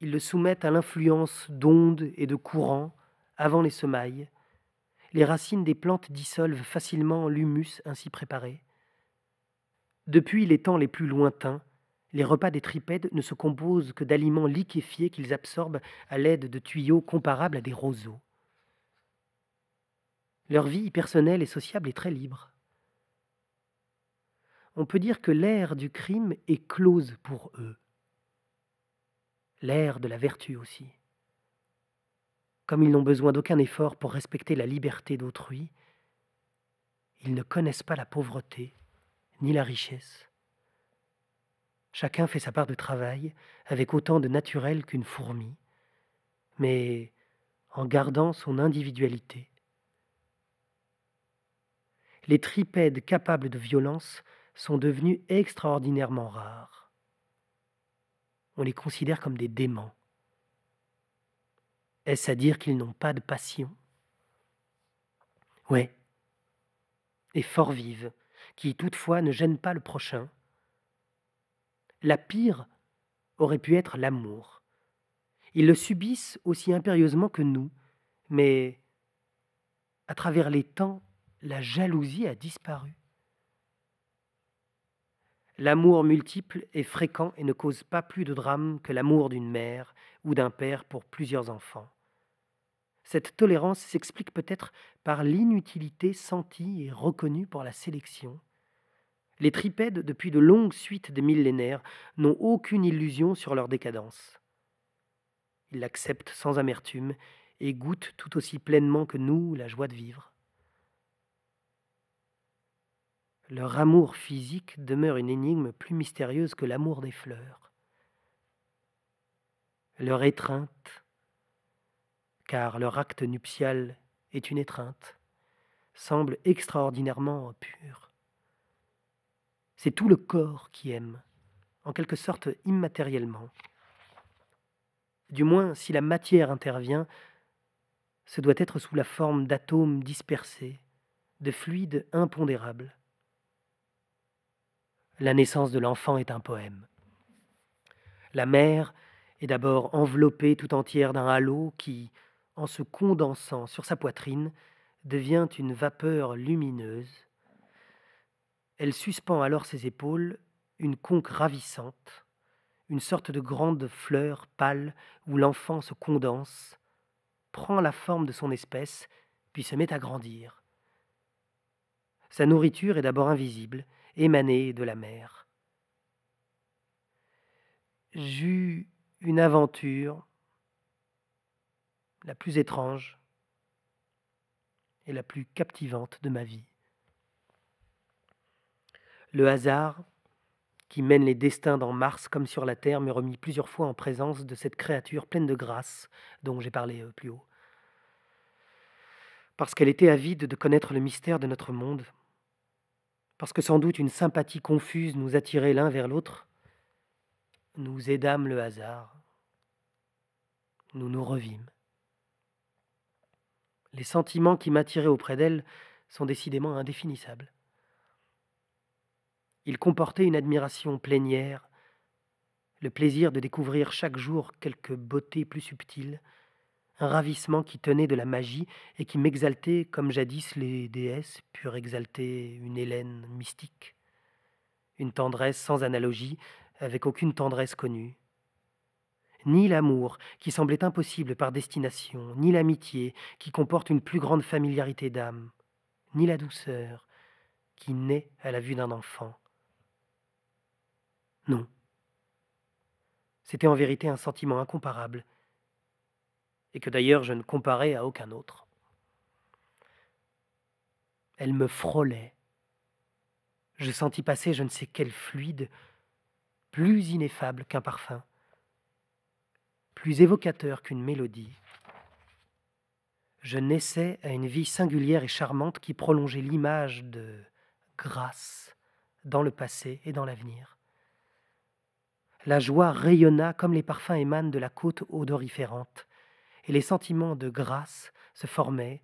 ils le soumettent à l'influence d'ondes et de courants avant les semailles. Les racines des plantes dissolvent facilement l'humus ainsi préparé. Depuis les temps les plus lointains, les repas des tripèdes ne se composent que d'aliments liquéfiés qu'ils absorbent à l'aide de tuyaux comparables à des roseaux. Leur vie personnelle et sociable est très libre. On peut dire que l'ère du crime est close pour eux l'air de la vertu aussi. Comme ils n'ont besoin d'aucun effort pour respecter la liberté d'autrui, ils ne connaissent pas la pauvreté ni la richesse. Chacun fait sa part de travail avec autant de naturel qu'une fourmi, mais en gardant son individualité. Les tripèdes capables de violence sont devenus extraordinairement rares on les considère comme des démons. Est-ce à dire qu'ils n'ont pas de passion Ouais, et fort vives, qui toutefois ne gênent pas le prochain. La pire aurait pu être l'amour. Ils le subissent aussi impérieusement que nous, mais à travers les temps, la jalousie a disparu. L'amour multiple est fréquent et ne cause pas plus de drame que l'amour d'une mère ou d'un père pour plusieurs enfants. Cette tolérance s'explique peut-être par l'inutilité sentie et reconnue pour la sélection. Les tripèdes, depuis de longues suites de millénaires, n'ont aucune illusion sur leur décadence. Ils l'acceptent sans amertume et goûtent tout aussi pleinement que nous la joie de vivre. Leur amour physique demeure une énigme plus mystérieuse que l'amour des fleurs. Leur étreinte, car leur acte nuptial est une étreinte, semble extraordinairement pure. C'est tout le corps qui aime, en quelque sorte immatériellement. Du moins, si la matière intervient, ce doit être sous la forme d'atomes dispersés, de fluides impondérables la naissance de l'enfant est un poème. La mère est d'abord enveloppée tout entière d'un halo qui, en se condensant sur sa poitrine, devient une vapeur lumineuse. Elle suspend alors ses épaules une conque ravissante, une sorte de grande fleur pâle où l'enfant se condense, prend la forme de son espèce, puis se met à grandir. Sa nourriture est d'abord invisible, émanée de la mer. J'eus une aventure la plus étrange et la plus captivante de ma vie. Le hasard, qui mène les destins dans Mars comme sur la Terre, me remit plusieurs fois en présence de cette créature pleine de grâce dont j'ai parlé euh, plus haut. Parce qu'elle était avide de connaître le mystère de notre monde, parce que sans doute une sympathie confuse nous attirait l'un vers l'autre, nous aidâmes le hasard, nous nous revîmes. Les sentiments qui m'attiraient auprès d'elle sont décidément indéfinissables. Ils comportaient une admiration plénière, le plaisir de découvrir chaque jour quelque beauté plus subtile, un ravissement qui tenait de la magie et qui m'exaltait comme jadis les déesses purent exalter une Hélène mystique. Une tendresse sans analogie, avec aucune tendresse connue. Ni l'amour, qui semblait impossible par destination, ni l'amitié, qui comporte une plus grande familiarité d'âme, ni la douceur, qui naît à la vue d'un enfant. Non. C'était en vérité un sentiment incomparable, et que d'ailleurs je ne comparais à aucun autre. Elle me frôlait. Je sentis passer je ne sais quel fluide, plus ineffable qu'un parfum, plus évocateur qu'une mélodie. Je naissais à une vie singulière et charmante qui prolongeait l'image de grâce dans le passé et dans l'avenir. La joie rayonna comme les parfums émanent de la côte odoriférante et les sentiments de grâce se formaient,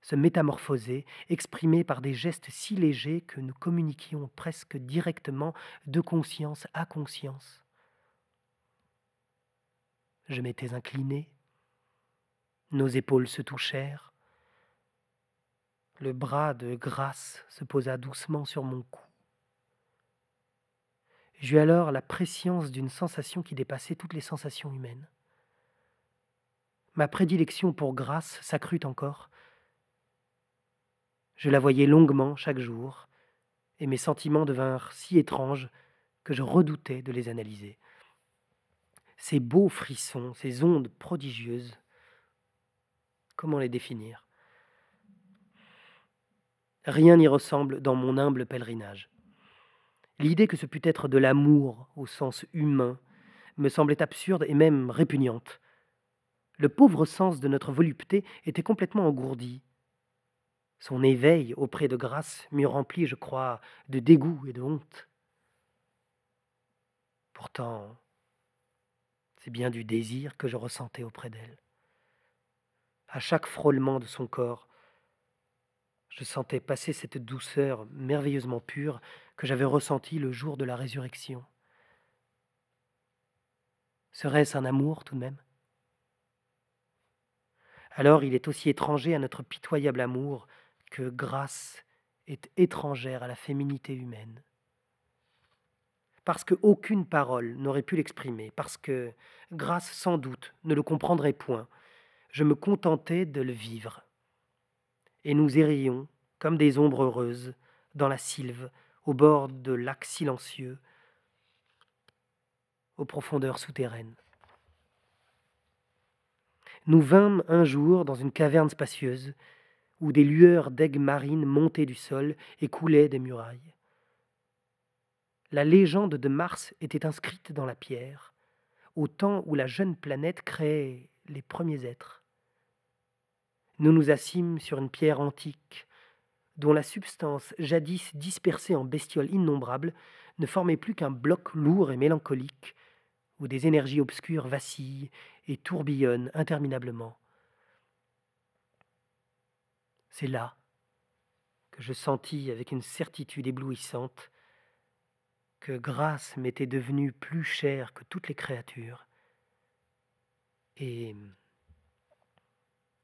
se métamorphosaient, exprimés par des gestes si légers que nous communiquions presque directement de conscience à conscience. Je m'étais incliné, nos épaules se touchèrent, le bras de grâce se posa doucement sur mon cou. J'eus alors la préscience d'une sensation qui dépassait toutes les sensations humaines ma prédilection pour Grâce s'accrut encore. Je la voyais longuement chaque jour, et mes sentiments devinrent si étranges que je redoutais de les analyser. Ces beaux frissons, ces ondes prodigieuses, comment les définir Rien n'y ressemble dans mon humble pèlerinage. L'idée que ce pût être de l'amour au sens humain me semblait absurde et même répugnante le pauvre sens de notre volupté était complètement engourdi. Son éveil auprès de grâce m'eût rempli, je crois, de dégoût et de honte. Pourtant, c'est bien du désir que je ressentais auprès d'elle. À chaque frôlement de son corps, je sentais passer cette douceur merveilleusement pure que j'avais ressentie le jour de la résurrection. Serait-ce un amour tout de même alors il est aussi étranger à notre pitoyable amour que grâce est étrangère à la féminité humaine. Parce qu'aucune parole n'aurait pu l'exprimer, parce que grâce sans doute ne le comprendrait point, je me contentais de le vivre. Et nous errions, comme des ombres heureuses, dans la sylve, au bord de lacs silencieux, aux profondeurs souterraines nous vîmes un jour dans une caverne spacieuse, où des lueurs d'aigues marines montaient du sol et coulaient des murailles. La légende de Mars était inscrite dans la pierre, au temps où la jeune planète créait les premiers êtres. Nous nous assîmes sur une pierre antique, dont la substance, jadis dispersée en bestioles innombrables, ne formait plus qu'un bloc lourd et mélancolique, où des énergies obscures vacillent et tourbillonne interminablement. C'est là que je sentis avec une certitude éblouissante que grâce m'était devenue plus chère que toutes les créatures, et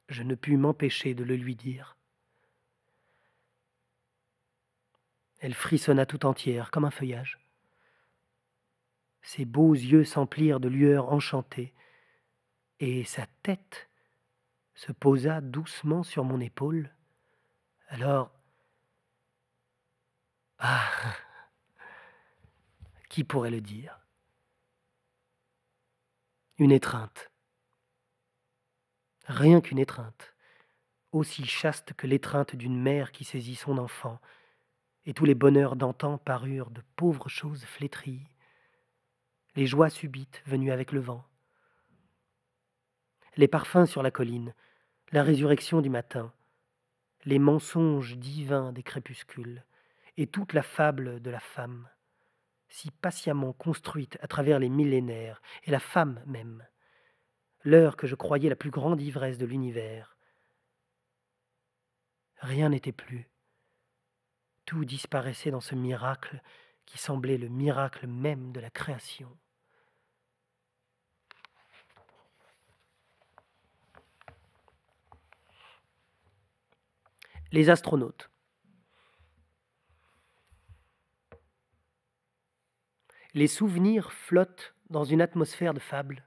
je ne pus m'empêcher de le lui dire. Elle frissonna tout entière comme un feuillage. Ses beaux yeux s'emplirent de lueurs enchantées, et sa tête se posa doucement sur mon épaule. Alors, ah, qui pourrait le dire Une étreinte. Rien qu'une étreinte, aussi chaste que l'étreinte d'une mère qui saisit son enfant, et tous les bonheurs d'antan parurent de pauvres choses flétries, les joies subites venues avec le vent, les parfums sur la colline, la résurrection du matin, les mensonges divins des crépuscules, et toute la fable de la femme, si patiemment construite à travers les millénaires, et la femme même, l'heure que je croyais la plus grande ivresse de l'univers. Rien n'était plus. Tout disparaissait dans ce miracle qui semblait le miracle même de la création. les astronautes. Les souvenirs flottent dans une atmosphère de fable.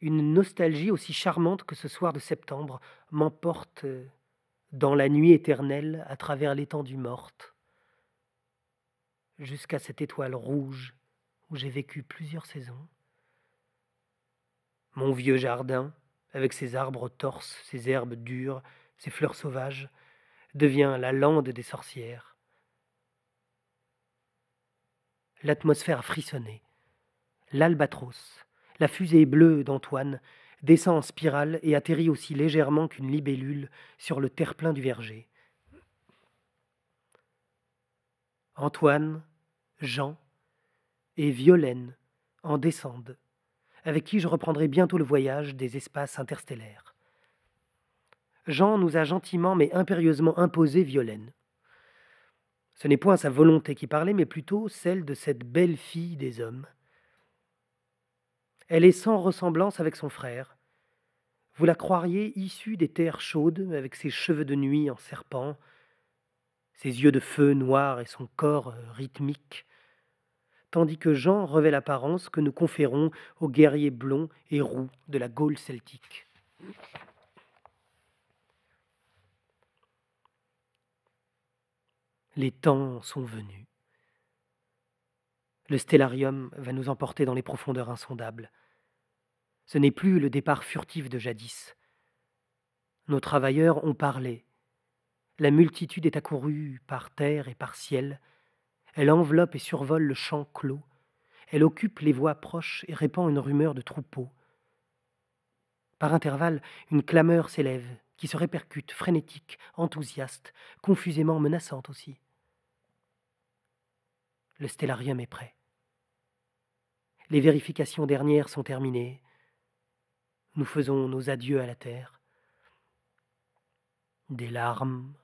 Une nostalgie aussi charmante que ce soir de septembre m'emporte euh, dans la nuit éternelle à travers l'étendue morte, jusqu'à cette étoile rouge où j'ai vécu plusieurs saisons. Mon vieux jardin, avec ses arbres torses, ses herbes dures, ses fleurs sauvages, devient la lande des sorcières. L'atmosphère a frissonné. L'albatros, la fusée bleue d'Antoine, descend en spirale et atterrit aussi légèrement qu'une libellule sur le terre-plein du verger. Antoine, Jean et Violaine en descendent avec qui je reprendrai bientôt le voyage des espaces interstellaires. Jean nous a gentiment mais impérieusement imposé Violaine. Ce n'est point sa volonté qui parlait, mais plutôt celle de cette belle fille des hommes. Elle est sans ressemblance avec son frère. Vous la croiriez issue des terres chaudes, avec ses cheveux de nuit en serpent, ses yeux de feu noir et son corps euh, rythmique, tandis que Jean revêt l'apparence que nous conférons aux guerriers blonds et roux de la Gaule celtique. Les temps sont venus. Le stellarium va nous emporter dans les profondeurs insondables. Ce n'est plus le départ furtif de jadis. Nos travailleurs ont parlé. La multitude est accourue par terre et par ciel. Elle enveloppe et survole le champ clos. Elle occupe les voies proches et répand une rumeur de troupeaux. Par intervalles, une clameur s'élève, qui se répercute, frénétique, enthousiaste, confusément menaçante aussi. Le stellarium est prêt. Les vérifications dernières sont terminées. Nous faisons nos adieux à la terre. Des larmes,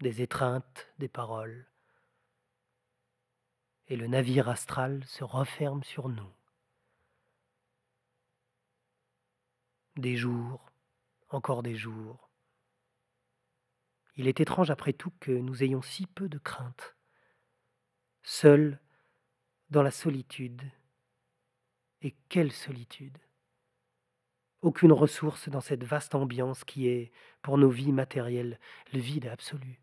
des étreintes, des paroles et le navire astral se referme sur nous. Des jours, encore des jours. Il est étrange après tout que nous ayons si peu de crainte, seuls dans la solitude. Et quelle solitude Aucune ressource dans cette vaste ambiance qui est, pour nos vies matérielles, le vide absolu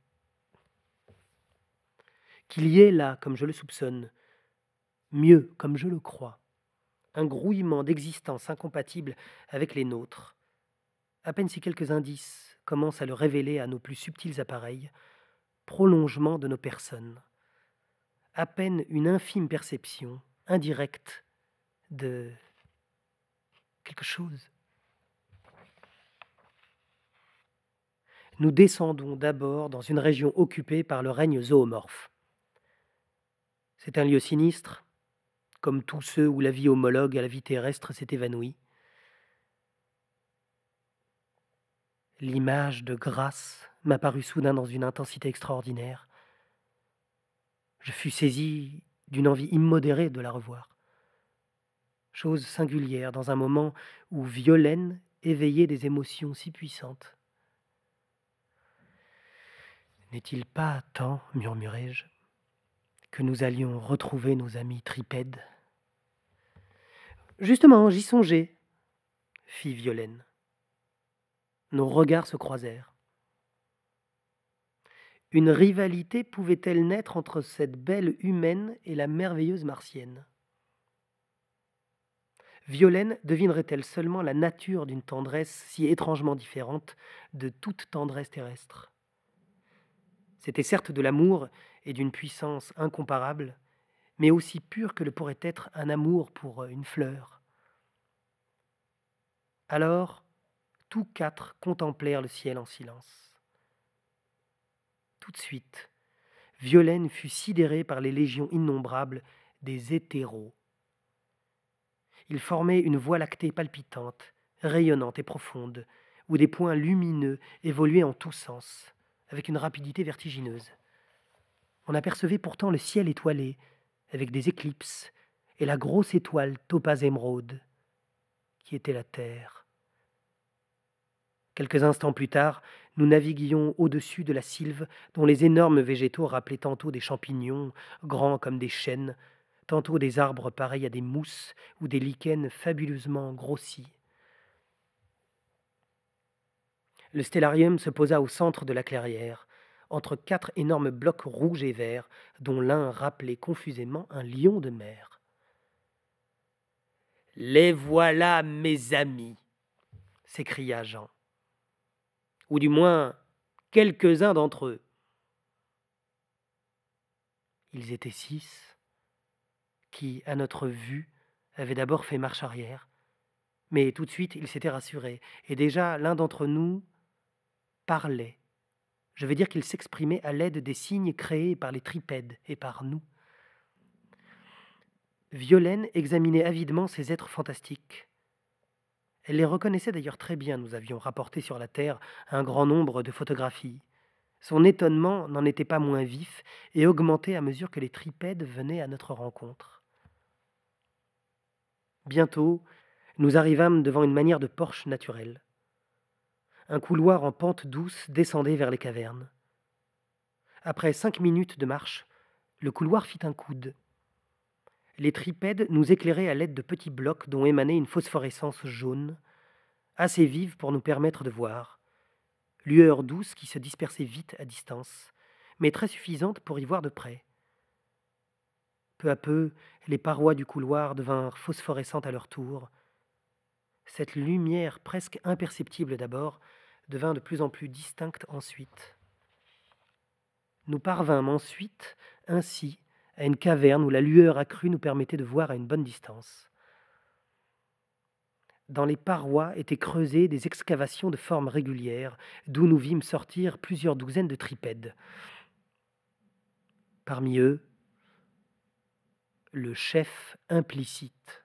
qu'il y ait là, comme je le soupçonne, mieux, comme je le crois, un grouillement d'existence incompatible avec les nôtres, à peine si quelques indices commencent à le révéler à nos plus subtils appareils, prolongement de nos personnes, à peine une infime perception indirecte de quelque chose. Nous descendons d'abord dans une région occupée par le règne zoomorphe, c'est un lieu sinistre, comme tous ceux où la vie homologue à la vie terrestre s'est évanouie. L'image de grâce m'apparut soudain dans une intensité extraordinaire. Je fus saisi d'une envie immodérée de la revoir. Chose singulière dans un moment où Violaine éveillait des émotions si puissantes. N'est-il pas temps, murmurai-je, que nous allions retrouver nos amis tripèdes. Justement, j'y songeais, fit Violaine. Nos regards se croisèrent. Une rivalité pouvait-elle naître entre cette belle humaine et la merveilleuse martienne Violaine devinerait-elle seulement la nature d'une tendresse si étrangement différente de toute tendresse terrestre C'était certes de l'amour, et d'une puissance incomparable, mais aussi pure que le pourrait être un amour pour euh, une fleur. Alors, tous quatre contemplèrent le ciel en silence. Tout de suite, Violaine fut sidérée par les légions innombrables des hétéros. Ils formaient une voie lactée palpitante, rayonnante et profonde, où des points lumineux évoluaient en tous sens, avec une rapidité vertigineuse on apercevait pourtant le ciel étoilé, avec des éclipses, et la grosse étoile topaz émeraude, qui était la Terre. Quelques instants plus tard, nous naviguions au-dessus de la sylve dont les énormes végétaux rappelaient tantôt des champignons, grands comme des chênes, tantôt des arbres pareils à des mousses ou des lichens fabuleusement grossis. Le stellarium se posa au centre de la clairière entre quatre énormes blocs rouges et verts, dont l'un rappelait confusément un lion de mer. Les voilà, mes amis s'écria Jean. Ou du moins, quelques-uns d'entre eux. Ils étaient six, qui, à notre vue, avaient d'abord fait marche arrière, mais tout de suite ils s'étaient rassurés, et déjà l'un d'entre nous parlait je veux dire qu'il s'exprimait à l'aide des signes créés par les tripèdes et par nous. Violaine examinait avidement ces êtres fantastiques. Elle les reconnaissait d'ailleurs très bien, nous avions rapporté sur la Terre un grand nombre de photographies. Son étonnement n'en était pas moins vif et augmentait à mesure que les tripèdes venaient à notre rencontre. Bientôt, nous arrivâmes devant une manière de porche naturelle. Un couloir en pente douce descendait vers les cavernes. Après cinq minutes de marche, le couloir fit un coude. Les tripèdes nous éclairaient à l'aide de petits blocs dont émanait une phosphorescence jaune, assez vive pour nous permettre de voir. Lueur douce qui se dispersait vite à distance, mais très suffisante pour y voir de près. Peu à peu, les parois du couloir devinrent phosphorescentes à leur tour. Cette lumière presque imperceptible d'abord devint de plus en plus distincte ensuite. Nous parvînmes ensuite, ainsi, à une caverne où la lueur accrue nous permettait de voir à une bonne distance. Dans les parois étaient creusées des excavations de forme régulière, d'où nous vîmes sortir plusieurs douzaines de tripèdes. Parmi eux, le chef implicite,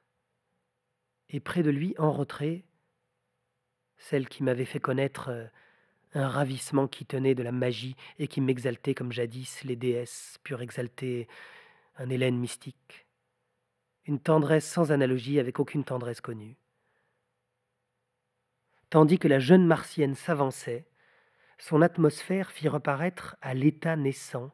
et près de lui, en retrait, celle qui m'avait fait connaître euh, un ravissement qui tenait de la magie et qui m'exaltait comme jadis les déesses purent exalter un Hélène mystique, une tendresse sans analogie avec aucune tendresse connue. Tandis que la jeune martienne s'avançait, son atmosphère fit reparaître à l'état naissant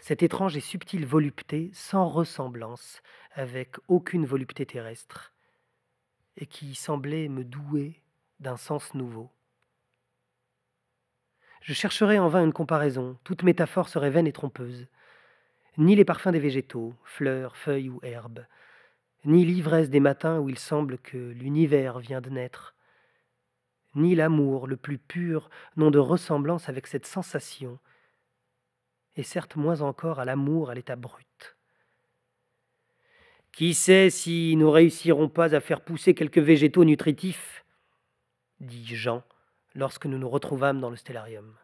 cette étrange et subtile volupté sans ressemblance avec aucune volupté terrestre, et qui semblait me douer d'un sens nouveau. Je chercherai en vain une comparaison, toute métaphore serait vaine et trompeuse. Ni les parfums des végétaux, fleurs, feuilles ou herbes, ni l'ivresse des matins où il semble que l'univers vient de naître, ni l'amour le plus pur n'ont de ressemblance avec cette sensation, et certes moins encore à l'amour à l'état brut. Qui sait si nous réussirons pas à faire pousser quelques végétaux nutritifs dit Jean, lorsque nous nous retrouvâmes dans le stellarium.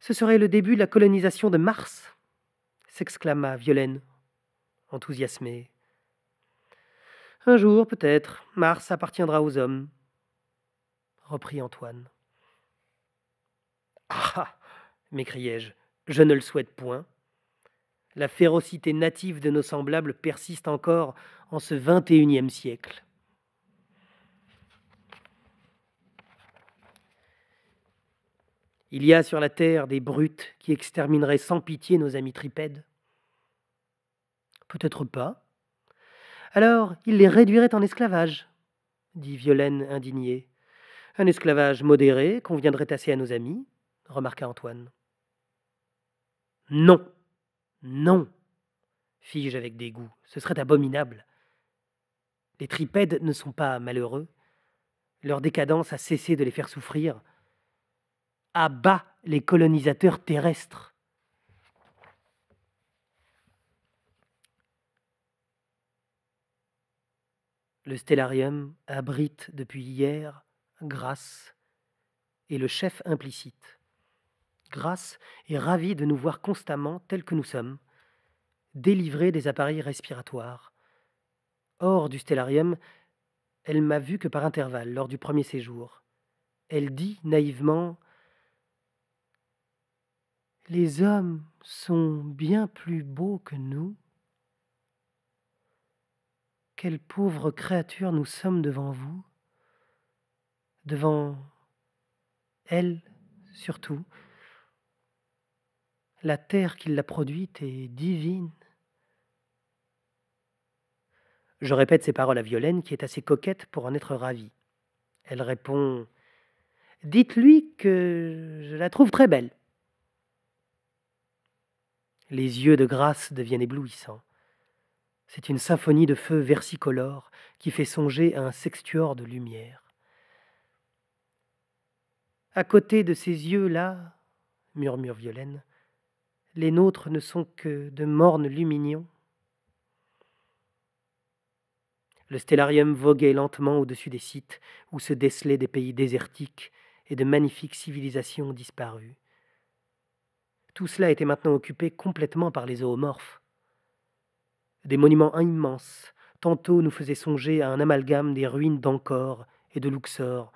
Ce serait le début de la colonisation de Mars, s'exclama Violaine, enthousiasmée. Un jour, peut-être, Mars appartiendra aux hommes, reprit Antoine. Ah, ah m'écriai-je, je ne le souhaite point. La férocité native de nos semblables persiste encore en ce vingt et unième siècle. Il y a sur la terre des brutes qui extermineraient sans pitié nos amis tripèdes Peut-être pas. Alors, ils les réduiraient en esclavage, dit Violaine indignée. Un esclavage modéré conviendrait assez à nos amis, remarqua Antoine. Non, non, fis-je avec dégoût, ce serait abominable. Les tripèdes ne sont pas malheureux. Leur décadence a cessé de les faire souffrir abat les colonisateurs terrestres. Le stellarium abrite depuis hier Grâce et le chef implicite. Grâce est ravie de nous voir constamment tels que nous sommes, délivrés des appareils respiratoires. Hors du stellarium, elle m'a vu que par intervalle lors du premier séjour. Elle dit naïvement les hommes sont bien plus beaux que nous. Quelles pauvres créatures nous sommes devant vous, devant elle surtout. La terre qui l'a produite est divine. Je répète ces paroles à Violaine, qui est assez coquette pour en être ravie. Elle répond Dites-lui que je la trouve très belle les yeux de grâce deviennent éblouissants. C'est une symphonie de feu versicolore qui fait songer à un sextuor de lumière. À côté de ces yeux-là, murmure Violaine, les nôtres ne sont que de mornes lumignons. Le stellarium voguait lentement au-dessus des sites où se décelaient des pays désertiques et de magnifiques civilisations disparues. Tout cela était maintenant occupé complètement par les zoomorphes. Des monuments immenses, tantôt nous faisaient songer à un amalgame des ruines d'encore et de Luxor,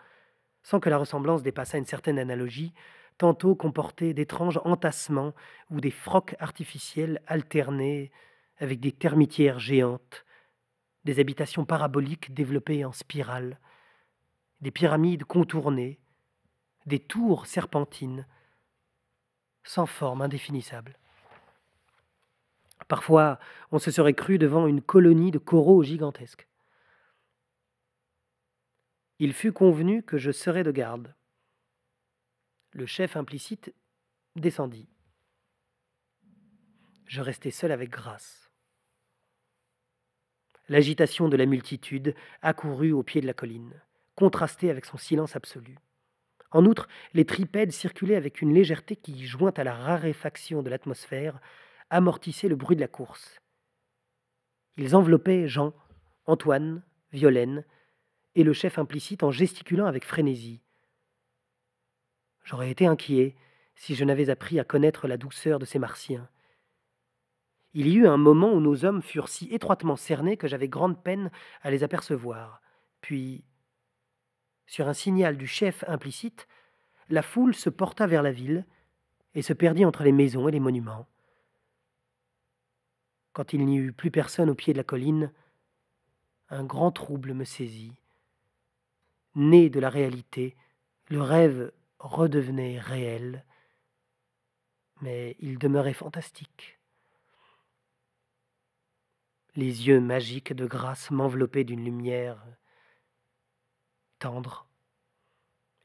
sans que la ressemblance dépassât une certaine analogie, tantôt comportaient d'étranges entassements ou des frocs artificiels alternés avec des termitières géantes, des habitations paraboliques développées en spirale, des pyramides contournées, des tours serpentines, sans forme indéfinissable. Parfois, on se serait cru devant une colonie de coraux gigantesques. Il fut convenu que je serais de garde. Le chef implicite descendit. Je restai seul avec grâce. L'agitation de la multitude accourut au pied de la colline, contrastée avec son silence absolu. En outre, les tripèdes circulaient avec une légèreté qui, jointe à la raréfaction de l'atmosphère, amortissait le bruit de la course. Ils enveloppaient Jean, Antoine, Violaine et le chef implicite en gesticulant avec frénésie. J'aurais été inquiet si je n'avais appris à connaître la douceur de ces martiens. Il y eut un moment où nos hommes furent si étroitement cernés que j'avais grande peine à les apercevoir. Puis sur un signal du chef implicite, la foule se porta vers la ville et se perdit entre les maisons et les monuments. Quand il n'y eut plus personne au pied de la colline, un grand trouble me saisit. Né de la réalité, le rêve redevenait réel, mais il demeurait fantastique. Les yeux magiques de grâce m'enveloppaient d'une lumière tendre,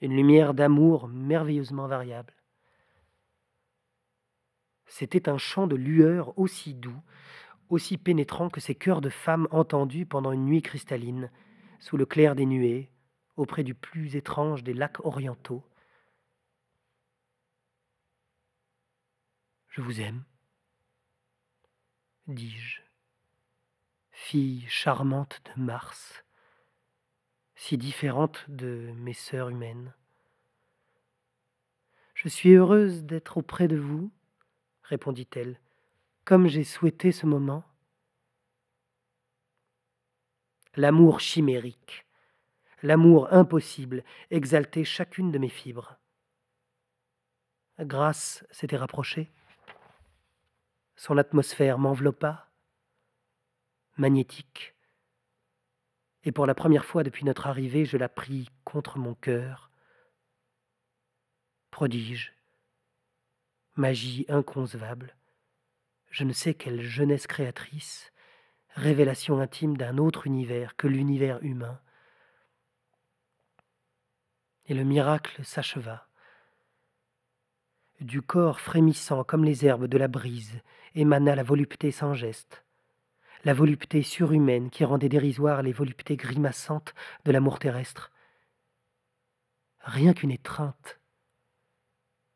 une lumière d'amour merveilleusement variable. C'était un chant de lueur aussi doux, aussi pénétrant que ces cœurs de femmes entendus pendant une nuit cristalline, sous le clair des nuées, auprès du plus étrange des lacs orientaux. Je vous aime, dis-je, fille charmante de Mars si différente de mes sœurs humaines. Je suis heureuse d'être auprès de vous, répondit-elle, comme j'ai souhaité ce moment. L'amour chimérique, l'amour impossible, exaltait chacune de mes fibres. Grâce s'était rapprochée. Son atmosphère m'enveloppa, magnétique et pour la première fois depuis notre arrivée, je la pris contre mon cœur. Prodige, magie inconcevable, je ne sais quelle jeunesse créatrice, révélation intime d'un autre univers que l'univers humain. Et le miracle s'acheva. Du corps frémissant comme les herbes de la brise émana la volupté sans geste, la volupté surhumaine qui rendait dérisoires les voluptés grimaçantes de l'amour terrestre. Rien qu'une étreinte,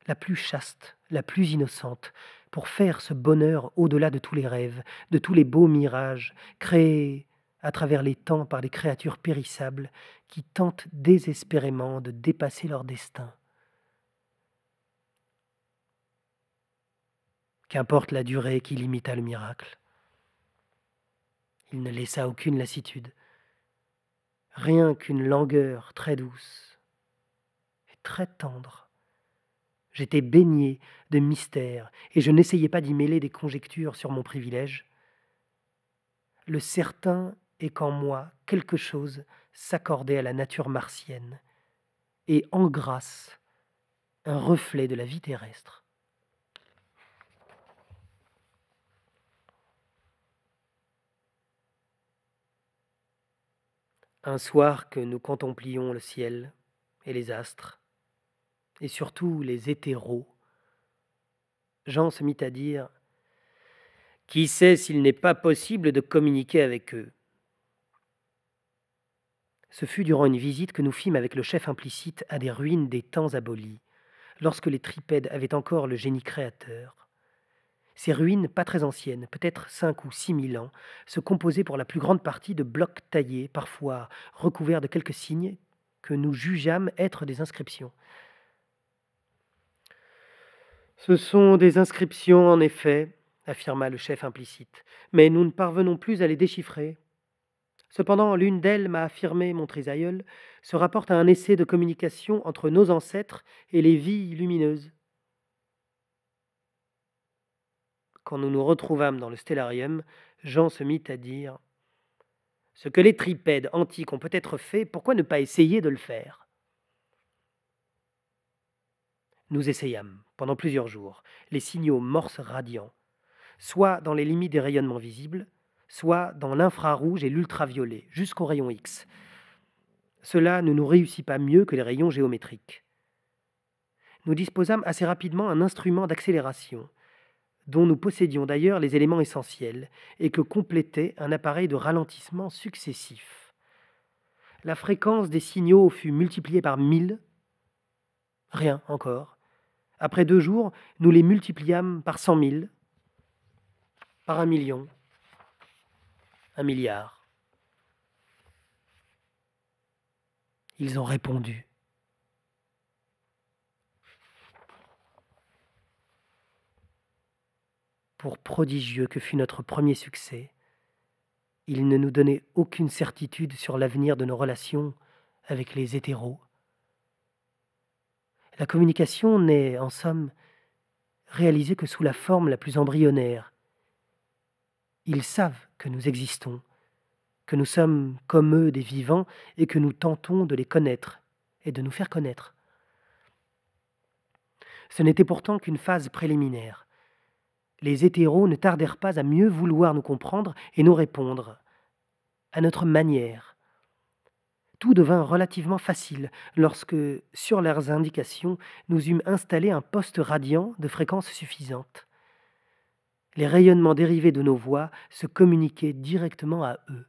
la plus chaste, la plus innocente, pour faire ce bonheur au-delà de tous les rêves, de tous les beaux mirages, créés à travers les temps par des créatures périssables qui tentent désespérément de dépasser leur destin. Qu'importe la durée qui limita le miracle. Il ne laissa aucune lassitude, rien qu'une langueur très douce et très tendre. J'étais baigné de mystère et je n'essayais pas d'y mêler des conjectures sur mon privilège. Le certain est qu'en moi quelque chose s'accordait à la nature martienne et en grâce un reflet de la vie terrestre. Un soir que nous contemplions le ciel et les astres, et surtout les hétéros, Jean se mit à dire Qui sait s'il n'est pas possible de communiquer avec eux Ce fut durant une visite que nous fîmes avec le chef implicite à des ruines des temps abolis, lorsque les tripèdes avaient encore le génie créateur. Ces ruines, pas très anciennes, peut-être cinq ou six mille ans, se composaient pour la plus grande partie de blocs taillés, parfois recouverts de quelques signes que nous jugeâmes être des inscriptions. Ce sont des inscriptions, en effet, affirma le chef implicite, mais nous ne parvenons plus à les déchiffrer. Cependant, l'une d'elles m'a affirmé, mon trisaïeul, se rapporte à un essai de communication entre nos ancêtres et les vies lumineuses. quand nous nous retrouvâmes dans le stellarium, Jean se mit à dire Ce que les tripèdes antiques ont peut-être fait, pourquoi ne pas essayer de le faire Nous essayâmes pendant plusieurs jours les signaux morse radiants, soit dans les limites des rayonnements visibles, soit dans l'infrarouge et l'ultraviolet, jusqu'au rayon X. Cela ne nous réussit pas mieux que les rayons géométriques. Nous disposâmes assez rapidement un instrument d'accélération, dont nous possédions d'ailleurs les éléments essentiels et que complétait un appareil de ralentissement successif. La fréquence des signaux fut multipliée par mille. Rien encore. Après deux jours, nous les multipliâmes par cent mille, par un million, un milliard. Ils ont répondu. pour prodigieux que fut notre premier succès, il ne nous donnait aucune certitude sur l'avenir de nos relations avec les hétéros. La communication n'est, en somme, réalisée que sous la forme la plus embryonnaire. Ils savent que nous existons, que nous sommes comme eux des vivants et que nous tentons de les connaître et de nous faire connaître. Ce n'était pourtant qu'une phase préliminaire les hétéros ne tardèrent pas à mieux vouloir nous comprendre et nous répondre, à notre manière. Tout devint relativement facile lorsque, sur leurs indications, nous eûmes installé un poste radiant de fréquence suffisante. Les rayonnements dérivés de nos voix se communiquaient directement à eux.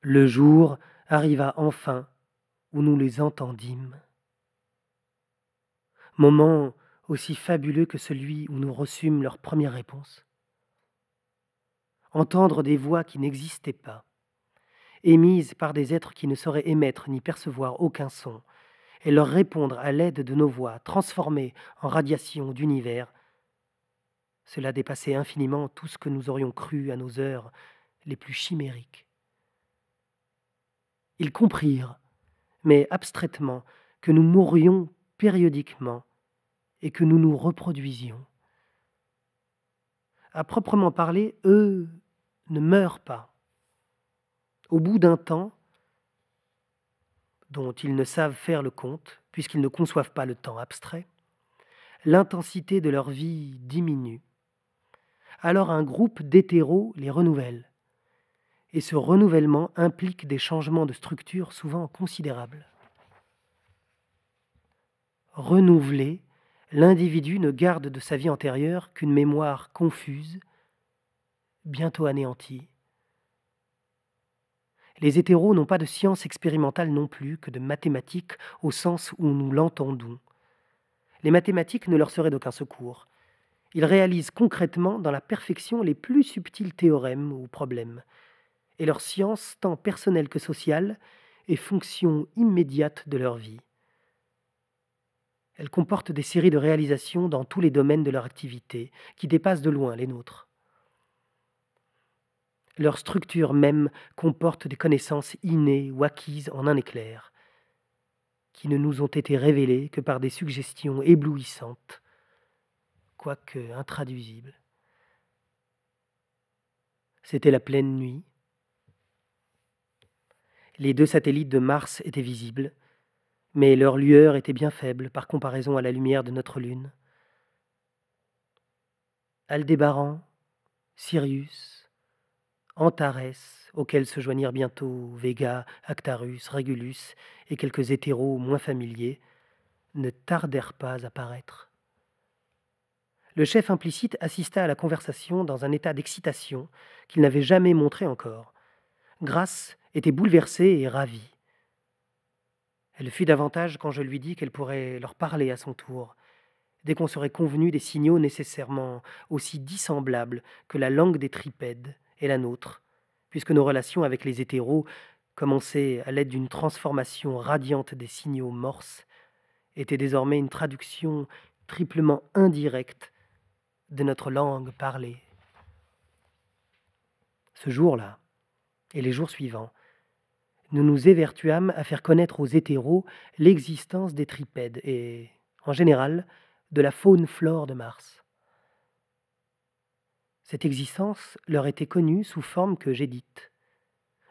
Le jour arriva enfin où nous les entendîmes. Moment aussi fabuleux que celui où nous reçûmes leur première réponse Entendre des voix qui n'existaient pas, émises par des êtres qui ne sauraient émettre ni percevoir aucun son, et leur répondre à l'aide de nos voix transformées en radiations d'univers, cela dépassait infiniment tout ce que nous aurions cru à nos heures les plus chimériques. Ils comprirent, mais abstraitement, que nous mourions périodiquement et que nous nous reproduisions. À proprement parler, eux ne meurent pas. Au bout d'un temps, dont ils ne savent faire le compte, puisqu'ils ne conçoivent pas le temps abstrait, l'intensité de leur vie diminue. Alors un groupe d'hétéros les renouvelle. Et ce renouvellement implique des changements de structure souvent considérables. Renouveler l'individu ne garde de sa vie antérieure qu'une mémoire confuse, bientôt anéantie. Les hétéros n'ont pas de science expérimentale non plus que de mathématiques au sens où nous l'entendons. Les mathématiques ne leur seraient d'aucun secours. Ils réalisent concrètement dans la perfection les plus subtils théorèmes ou problèmes. Et leur science, tant personnelle que sociale, est fonction immédiate de leur vie. Elles comportent des séries de réalisations dans tous les domaines de leur activité, qui dépassent de loin les nôtres. Leur structure même comporte des connaissances innées ou acquises en un éclair, qui ne nous ont été révélées que par des suggestions éblouissantes, quoique intraduisibles. C'était la pleine nuit. Les deux satellites de Mars étaient visibles, mais leur lueur était bien faible par comparaison à la lumière de notre lune. Aldébaran, Sirius, Antares, auxquels se joignirent bientôt Vega, Actarus, Regulus et quelques hétéros moins familiers, ne tardèrent pas à paraître. Le chef implicite assista à la conversation dans un état d'excitation qu'il n'avait jamais montré encore. Grâce était bouleversée et ravie. Elle fut davantage quand je lui dis qu'elle pourrait leur parler à son tour, dès qu'on serait convenu des signaux nécessairement aussi dissemblables que la langue des tripèdes et la nôtre, puisque nos relations avec les hétéros commencées à l'aide d'une transformation radiante des signaux morse, étaient désormais une traduction triplement indirecte de notre langue parlée. Ce jour-là, et les jours suivants, nous nous évertuâmes à faire connaître aux hétéros l'existence des tripèdes et, en général, de la faune-flore de Mars. Cette existence leur était connue sous forme que j'ai dite.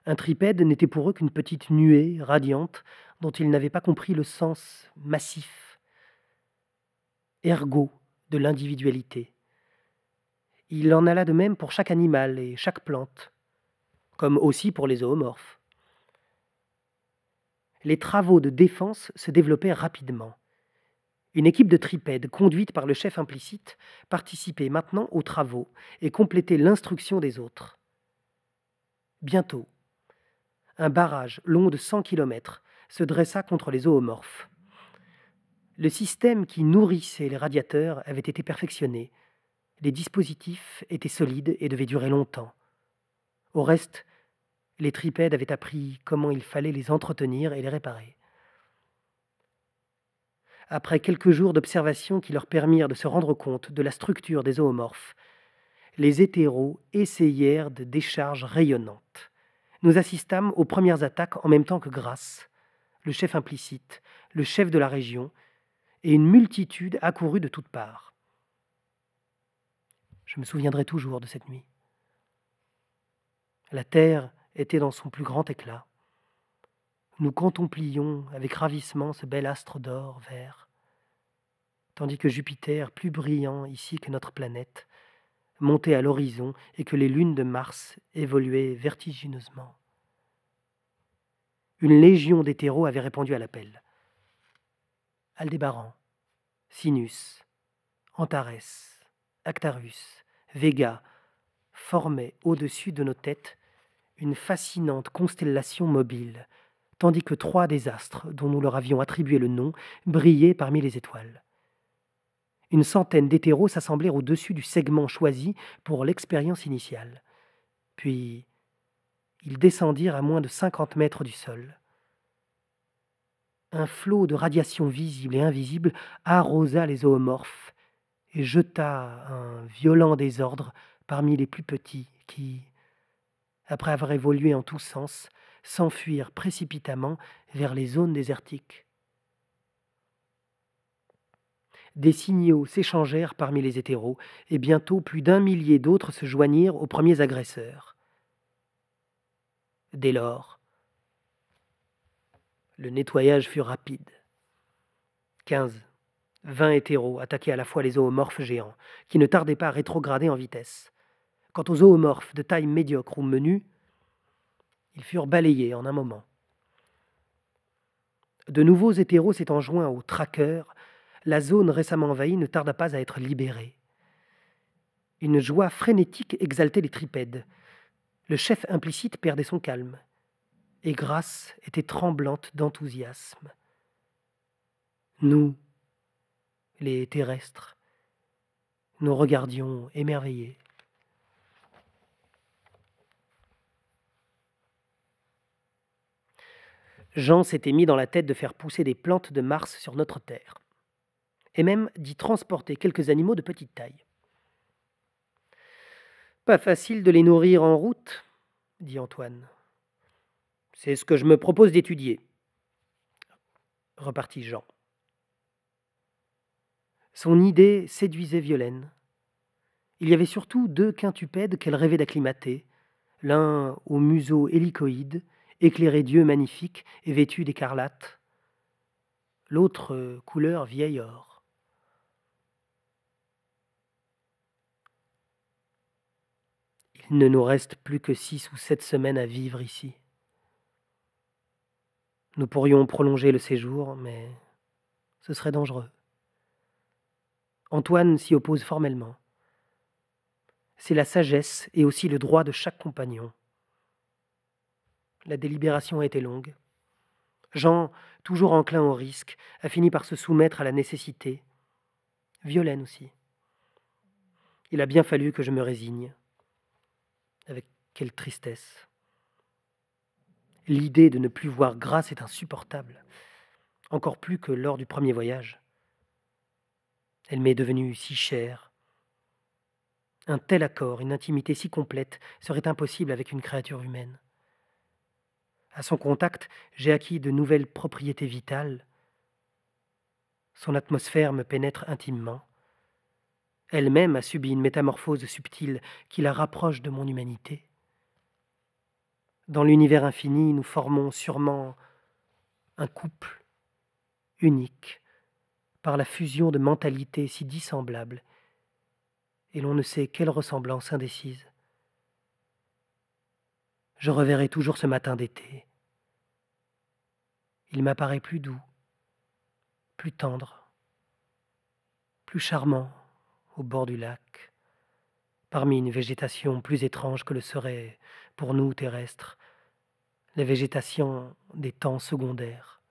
Un tripède n'était pour eux qu'une petite nuée radiante dont ils n'avaient pas compris le sens massif, ergo de l'individualité. Il en alla de même pour chaque animal et chaque plante, comme aussi pour les zoomorphes les travaux de défense se développaient rapidement. Une équipe de tripèdes, conduite par le chef implicite, participait maintenant aux travaux et complétait l'instruction des autres. Bientôt, un barrage long de 100 km se dressa contre les zoomorphes. Le système qui nourrissait les radiateurs avait été perfectionné. Les dispositifs étaient solides et devaient durer longtemps. Au reste, les tripèdes avaient appris comment il fallait les entretenir et les réparer. Après quelques jours d'observation qui leur permirent de se rendre compte de la structure des zoomorphes, les hétéros essayèrent de décharges rayonnantes. Nous assistâmes aux premières attaques en même temps que Grasse, le chef implicite, le chef de la région, et une multitude accourue de toutes parts. Je me souviendrai toujours de cette nuit. La terre était dans son plus grand éclat. Nous contemplions avec ravissement ce bel astre d'or vert, tandis que Jupiter, plus brillant ici que notre planète, montait à l'horizon et que les lunes de Mars évoluaient vertigineusement. Une légion d'hétéros avait répondu à l'appel. Aldébaran, Sinus, Antares, Actarus, Vega formaient au-dessus de nos têtes une fascinante constellation mobile, tandis que trois des astres, dont nous leur avions attribué le nom, brillaient parmi les étoiles. Une centaine d'hétéros s'assemblèrent au-dessus du segment choisi pour l'expérience initiale. Puis, ils descendirent à moins de cinquante mètres du sol. Un flot de radiation visible et invisible arrosa les zoomorphes et jeta un violent désordre parmi les plus petits qui, après avoir évolué en tous sens, s'enfuir précipitamment vers les zones désertiques. Des signaux s'échangèrent parmi les hétéros, et bientôt plus d'un millier d'autres se joignirent aux premiers agresseurs. Dès lors, le nettoyage fut rapide. Quinze, vingt hétéros attaquaient à la fois les zoomorphes géants, qui ne tardaient pas à rétrograder en vitesse. Quant aux zoomorphes de taille médiocre ou menue, ils furent balayés en un moment. De nouveaux hétéros s'étant joints aux traqueurs, la zone récemment envahie ne tarda pas à être libérée. Une joie frénétique exaltait les tripèdes. Le chef implicite perdait son calme, et Grâce était tremblante d'enthousiasme. Nous, les terrestres, nous regardions émerveillés. Jean s'était mis dans la tête de faire pousser des plantes de Mars sur notre Terre, et même d'y transporter quelques animaux de petite taille. Pas facile de les nourrir en route, dit Antoine. C'est ce que je me propose d'étudier, repartit Jean. Son idée séduisait Violaine. Il y avait surtout deux quintupèdes qu'elle rêvait d'acclimater, l'un au museau hélicoïde Éclairé, Dieu magnifique et vêtu d'écarlate, l'autre euh, couleur vieil or. Il ne nous reste plus que six ou sept semaines à vivre ici. Nous pourrions prolonger le séjour, mais ce serait dangereux. Antoine s'y oppose formellement. C'est la sagesse et aussi le droit de chaque compagnon. La délibération a été longue. Jean, toujours enclin au risque, a fini par se soumettre à la nécessité. Violaine aussi. Il a bien fallu que je me résigne. Avec quelle tristesse. L'idée de ne plus voir grâce est insupportable, encore plus que lors du premier voyage. Elle m'est devenue si chère. Un tel accord, une intimité si complète, serait impossible avec une créature humaine. À son contact, j'ai acquis de nouvelles propriétés vitales. Son atmosphère me pénètre intimement. Elle-même a subi une métamorphose subtile qui la rapproche de mon humanité. Dans l'univers infini, nous formons sûrement un couple unique par la fusion de mentalités si dissemblables, et l'on ne sait quelle ressemblance indécise je reverrai toujours ce matin d'été. Il m'apparaît plus doux, plus tendre, plus charmant au bord du lac, parmi une végétation plus étrange que le serait, pour nous terrestres, la végétation des temps secondaires.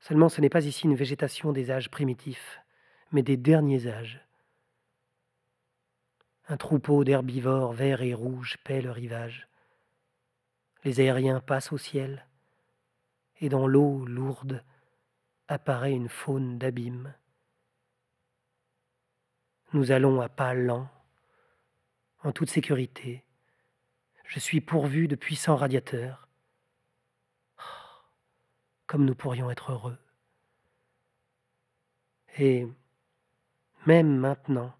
Seulement ce n'est pas ici une végétation des âges primitifs, mais des derniers âges, un troupeau d'herbivores verts et rouges paie le rivage. Les aériens passent au ciel, et dans l'eau lourde apparaît une faune d'abîme. Nous allons à pas lents, en toute sécurité. Je suis pourvu de puissants radiateurs. Oh, comme nous pourrions être heureux. Et même maintenant,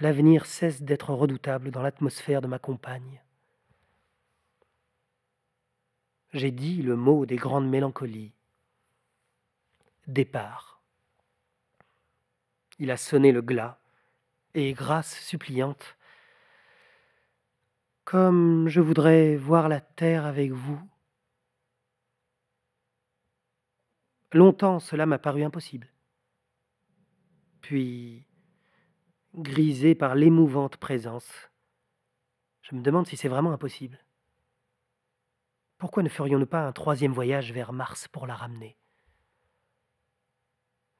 l'avenir cesse d'être redoutable dans l'atmosphère de ma compagne. J'ai dit le mot des grandes mélancolies. Départ. Il a sonné le glas, et grâce suppliante, comme je voudrais voir la terre avec vous. Longtemps cela m'a paru impossible. Puis grisé par l'émouvante présence. Je me demande si c'est vraiment impossible. Pourquoi ne ferions-nous pas un troisième voyage vers Mars pour la ramener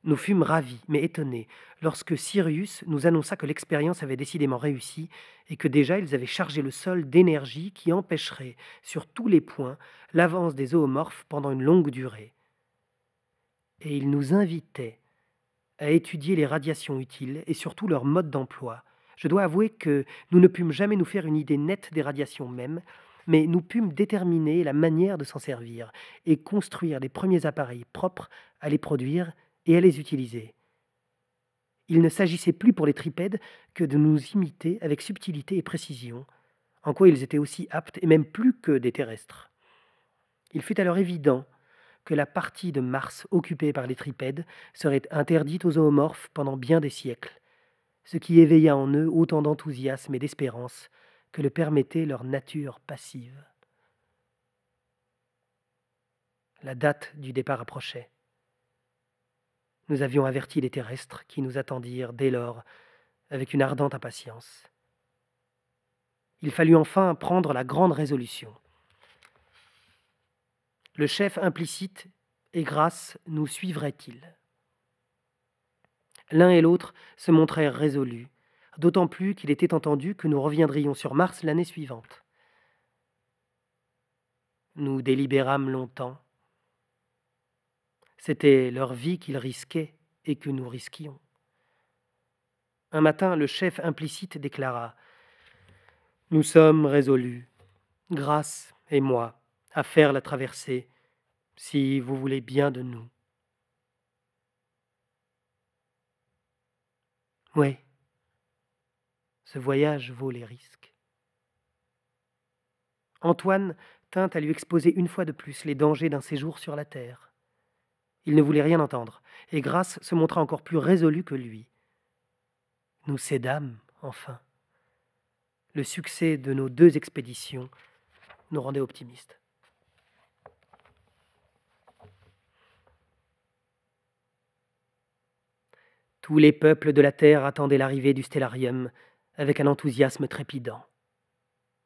Nous fûmes ravis, mais étonnés, lorsque Sirius nous annonça que l'expérience avait décidément réussi et que déjà ils avaient chargé le sol d'énergie qui empêcherait, sur tous les points, l'avance des zoomorphes pendant une longue durée. Et il nous invitait, à étudier les radiations utiles et surtout leur mode d'emploi. Je dois avouer que nous ne pûmes jamais nous faire une idée nette des radiations mêmes, mais nous pûmes déterminer la manière de s'en servir et construire les premiers appareils propres à les produire et à les utiliser. Il ne s'agissait plus pour les tripèdes que de nous imiter avec subtilité et précision, en quoi ils étaient aussi aptes et même plus que des terrestres. Il fut alors évident que la partie de Mars occupée par les tripèdes serait interdite aux zoomorphes pendant bien des siècles, ce qui éveilla en eux autant d'enthousiasme et d'espérance que le permettait leur nature passive. La date du départ approchait. Nous avions averti les terrestres qui nous attendirent dès lors avec une ardente impatience. Il fallut enfin prendre la grande résolution. Le chef implicite et grâce nous suivraient-ils L'un et l'autre se montrèrent résolus, d'autant plus qu'il était entendu que nous reviendrions sur Mars l'année suivante. Nous délibérâmes longtemps. C'était leur vie qu'ils risquaient et que nous risquions. Un matin, le chef implicite déclara ⁇ Nous sommes résolus, Grâce et moi, à faire la traversée, si vous voulez bien de nous. Oui, ce voyage vaut les risques. Antoine tint à lui exposer une fois de plus les dangers d'un séjour sur la terre. Il ne voulait rien entendre, et Grâce se montra encore plus résolue que lui. Nous cédâmes, enfin. Le succès de nos deux expéditions nous rendait optimistes. Tous les peuples de la Terre attendaient l'arrivée du Stellarium avec un enthousiasme trépidant.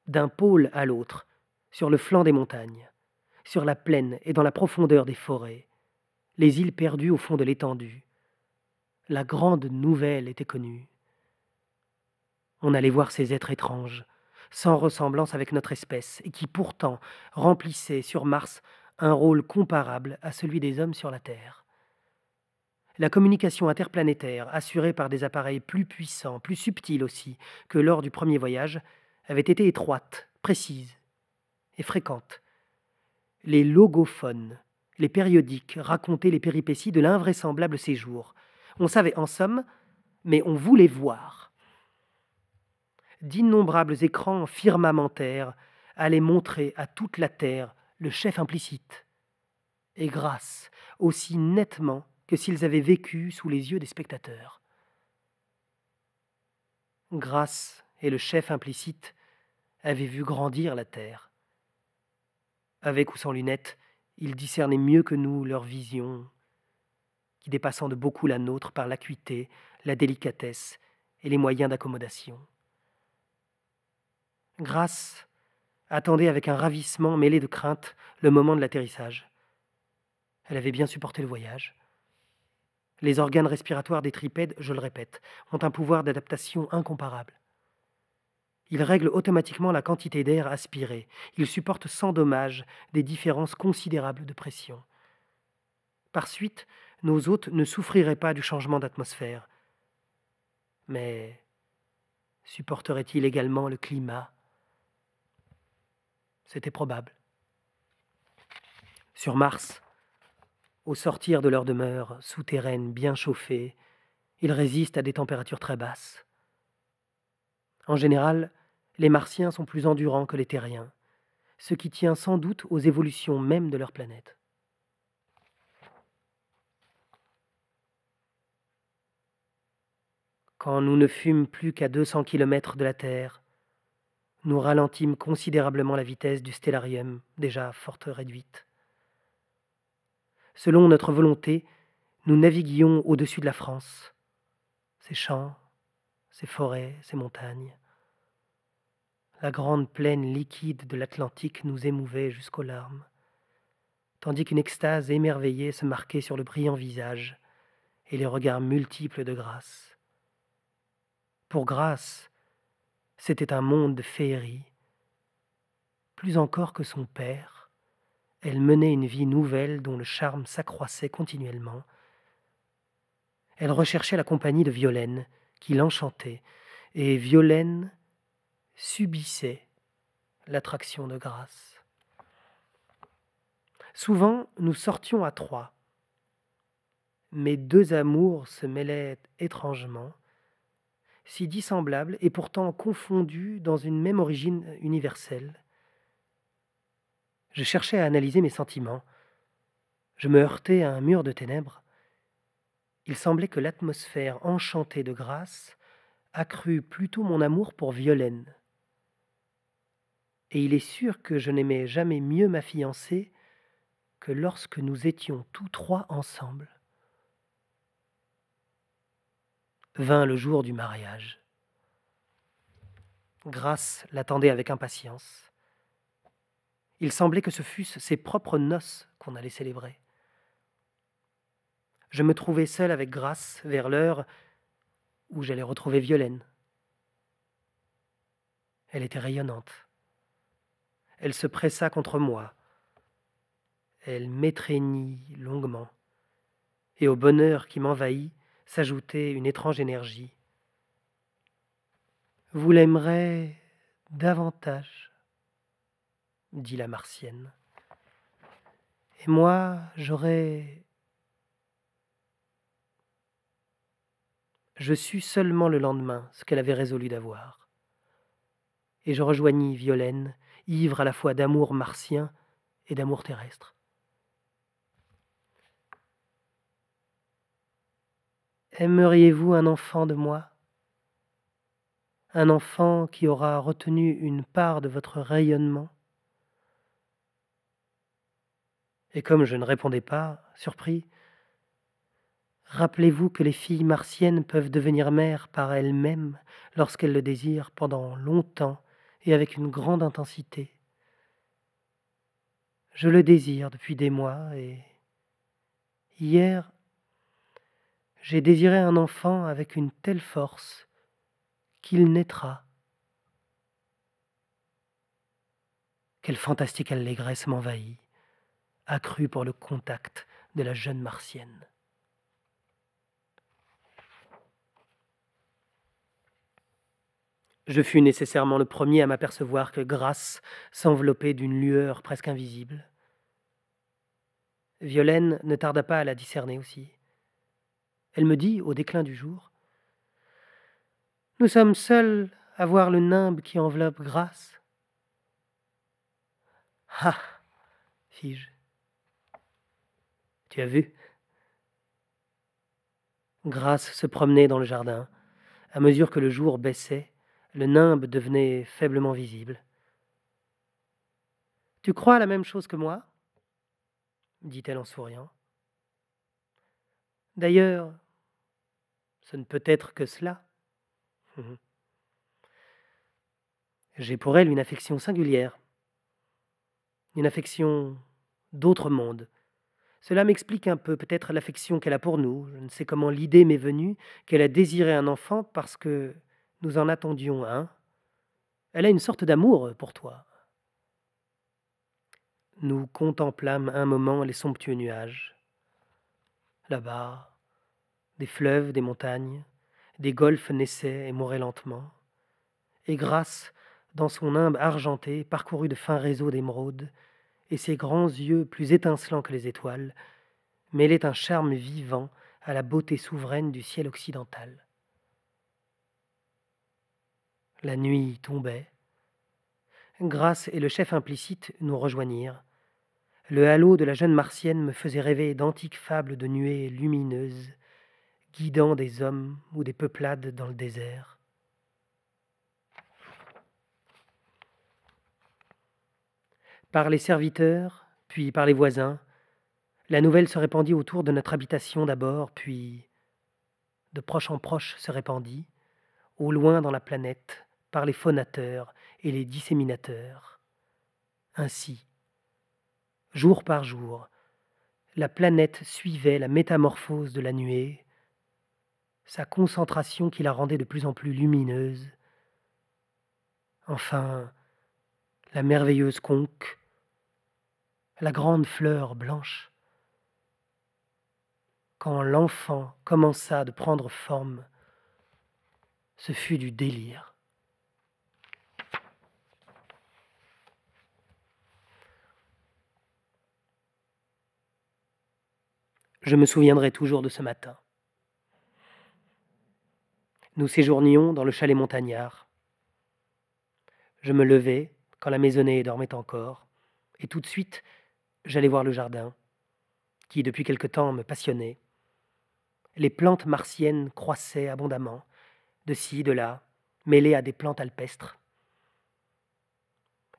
D'un pôle à l'autre, sur le flanc des montagnes, sur la plaine et dans la profondeur des forêts, les îles perdues au fond de l'étendue, la grande nouvelle était connue. On allait voir ces êtres étranges, sans ressemblance avec notre espèce, et qui pourtant remplissaient sur Mars un rôle comparable à celui des hommes sur la Terre. La communication interplanétaire, assurée par des appareils plus puissants, plus subtils aussi que lors du premier voyage, avait été étroite, précise et fréquente. Les logophones, les périodiques, racontaient les péripéties de l'invraisemblable séjour. On savait en somme, mais on voulait voir. D'innombrables écrans firmamentaires allaient montrer à toute la Terre le chef implicite. Et grâce aussi nettement que s'ils avaient vécu sous les yeux des spectateurs. Grâce et le chef implicite avaient vu grandir la terre. Avec ou sans lunettes, ils discernaient mieux que nous leur vision, qui dépassant de beaucoup la nôtre par l'acuité, la délicatesse et les moyens d'accommodation. Grâce attendait avec un ravissement mêlé de crainte le moment de l'atterrissage. Elle avait bien supporté le voyage. Les organes respiratoires des tripèdes, je le répète, ont un pouvoir d'adaptation incomparable. Ils règlent automatiquement la quantité d'air aspiré. Ils supportent sans dommage des différences considérables de pression. Par suite, nos hôtes ne souffriraient pas du changement d'atmosphère. Mais supporteraient-ils également le climat C'était probable. Sur Mars, au sortir de leur demeure, souterraine, bien chauffée, ils résistent à des températures très basses. En général, les martiens sont plus endurants que les terriens, ce qui tient sans doute aux évolutions même de leur planète. Quand nous ne fûmes plus qu'à 200 km de la Terre, nous ralentîmes considérablement la vitesse du stellarium, déjà forte réduite selon notre volonté, nous naviguions au-dessus de la France, ses champs, ses forêts, ses montagnes. La grande plaine liquide de l'Atlantique nous émouvait jusqu'aux larmes, tandis qu'une extase émerveillée se marquait sur le brillant visage et les regards multiples de grâce. Pour grâce, c'était un monde de féerie, plus encore que son père, elle menait une vie nouvelle dont le charme s'accroissait continuellement. Elle recherchait la compagnie de Violaine, qui l'enchantait, et Violaine subissait l'attraction de grâce. Souvent, nous sortions à trois. Mes deux amours se mêlaient étrangement, si dissemblables et pourtant confondus dans une même origine universelle. Je cherchais à analyser mes sentiments. Je me heurtais à un mur de ténèbres. Il semblait que l'atmosphère enchantée de grâce accrut plutôt mon amour pour Violaine. Et il est sûr que je n'aimais jamais mieux ma fiancée que lorsque nous étions tous trois ensemble. Vint le jour du mariage. Grâce l'attendait avec impatience. Il semblait que ce fussent ses propres noces qu'on allait célébrer. Je me trouvais seul avec grâce vers l'heure où j'allais retrouver Violaine. Elle était rayonnante. Elle se pressa contre moi. Elle m'étreignit longuement. Et au bonheur qui m'envahit s'ajoutait une étrange énergie. Vous l'aimerez davantage dit la martienne. Et moi, j'aurais. Je sus seulement le lendemain ce qu'elle avait résolu d'avoir. Et je rejoignis Violaine, ivre à la fois d'amour martien et d'amour terrestre. Aimeriez-vous un enfant de moi Un enfant qui aura retenu une part de votre rayonnement Et comme je ne répondais pas, surpris, Rappelez-vous que les filles martiennes peuvent devenir mères par elles-mêmes lorsqu'elles le désirent pendant longtemps et avec une grande intensité. Je le désire depuis des mois et hier, j'ai désiré un enfant avec une telle force qu'il naîtra. Quelle fantastique allégresse m'envahit accrue pour le contact de la jeune martienne. Je fus nécessairement le premier à m'apercevoir que Grâce s'enveloppait d'une lueur presque invisible. Violaine ne tarda pas à la discerner aussi. Elle me dit, au déclin du jour, Nous sommes seuls à voir le nimbe qui enveloppe Grâce. Ah fis-je. Tu as vu Grâce se promenait dans le jardin. À mesure que le jour baissait, le nimbe devenait faiblement visible. Tu crois à la même chose que moi dit-elle en souriant. D'ailleurs, ce ne peut être que cela. Hum, hum. J'ai pour elle une affection singulière, une affection d'autre monde, cela m'explique un peu peut-être l'affection qu'elle a pour nous. Je ne sais comment l'idée m'est venue qu'elle a désiré un enfant parce que nous en attendions un. Elle a une sorte d'amour euh, pour toi. Nous contemplâmes un moment les somptueux nuages. Là-bas, des fleuves, des montagnes, des golfes naissaient et mouraient lentement. Et Grâce, dans son nimbe argenté, parcouru de fins réseaux d'émeraudes, et ses grands yeux plus étincelants que les étoiles, mêlaient un charme vivant à la beauté souveraine du ciel occidental. La nuit tombait. Grâce et le chef implicite nous rejoignirent. Le halo de la jeune martienne me faisait rêver d'antiques fables de nuées lumineuses, guidant des hommes ou des peuplades dans le désert. par les serviteurs, puis par les voisins. La nouvelle se répandit autour de notre habitation d'abord, puis de proche en proche se répandit, au loin dans la planète, par les phonateurs et les disséminateurs. Ainsi, jour par jour, la planète suivait la métamorphose de la nuée, sa concentration qui la rendait de plus en plus lumineuse. Enfin, la merveilleuse conque la grande fleur blanche. Quand l'enfant commença de prendre forme, ce fut du délire. Je me souviendrai toujours de ce matin. Nous séjournions dans le chalet montagnard. Je me levai quand la maisonnée dormait encore, et tout de suite j'allais voir le jardin, qui depuis quelque temps me passionnait. Les plantes martiennes croissaient abondamment, de ci, de là, mêlées à des plantes alpestres.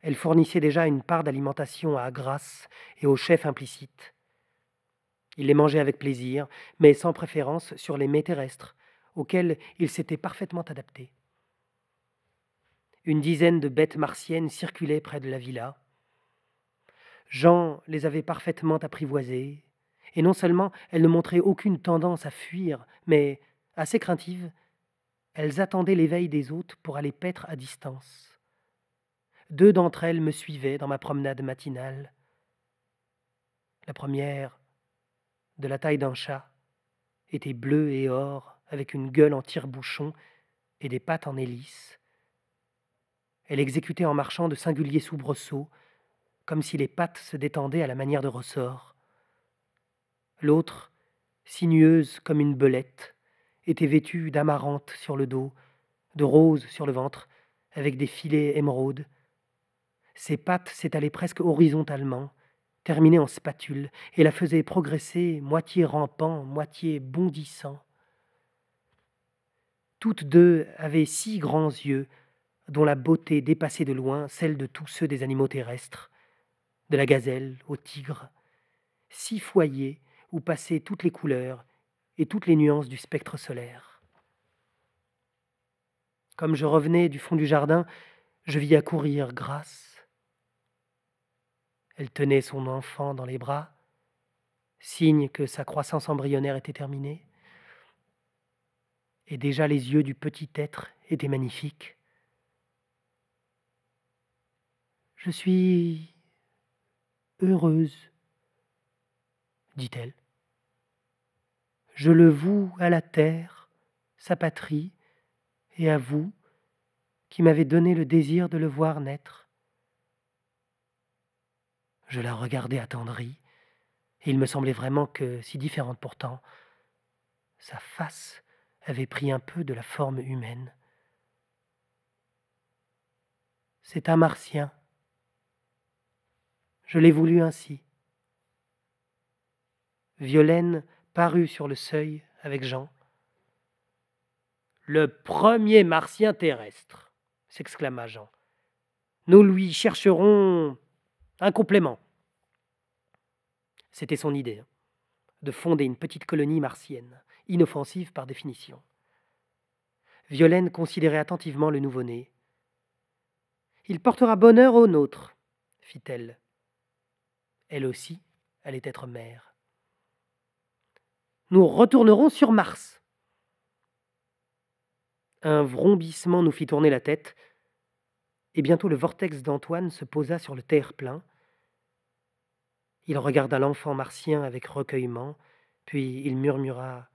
Elles fournissaient déjà une part d'alimentation à Grasse et au chef implicite. Il les mangeait avec plaisir, mais sans préférence sur les mets terrestres, auxquels il s'était parfaitement adapté. Une dizaine de bêtes martiennes circulaient près de la villa, Jean les avait parfaitement apprivoisées, et non seulement elles ne montraient aucune tendance à fuir, mais, assez craintives, elles attendaient l'éveil des hôtes pour aller paître à distance. Deux d'entre elles me suivaient dans ma promenade matinale. La première, de la taille d'un chat, était bleue et or, avec une gueule en tire-bouchon et des pattes en hélice. Elle exécutait en marchant de singuliers soubresauts, comme si les pattes se détendaient à la manière de ressorts. L'autre, sinueuse comme une belette, était vêtue d'amarante sur le dos, de rose sur le ventre, avec des filets émeraudes. Ses pattes s'étalaient presque horizontalement, terminées en spatule, et la faisaient progresser, moitié rampant, moitié bondissant. Toutes deux avaient six grands yeux, dont la beauté dépassait de loin celle de tous ceux des animaux terrestres de la gazelle au tigre. Six foyers où passaient toutes les couleurs et toutes les nuances du spectre solaire. Comme je revenais du fond du jardin, je vis accourir Grâce. Elle tenait son enfant dans les bras, signe que sa croissance embryonnaire était terminée. Et déjà les yeux du petit être étaient magnifiques. Je suis heureuse, dit-elle. Je le voue à la terre, sa patrie, et à vous, qui m'avez donné le désir de le voir naître. Je la regardai attendrie, et il me semblait vraiment que, si différente pourtant, sa face avait pris un peu de la forme humaine. C'est un martien, je l'ai voulu ainsi. Violaine parut sur le seuil avec Jean. Le premier martien terrestre, s'exclama Jean. Nous lui chercherons un complément. C'était son idée, hein, de fonder une petite colonie martienne, inoffensive par définition. Violaine considérait attentivement le nouveau-né. Il portera bonheur au nôtre, fit-elle. Elle aussi allait être mère. Nous retournerons sur Mars. Un vrombissement nous fit tourner la tête, et bientôt le vortex d'Antoine se posa sur le terre-plein. Il regarda l'enfant martien avec recueillement, puis il murmura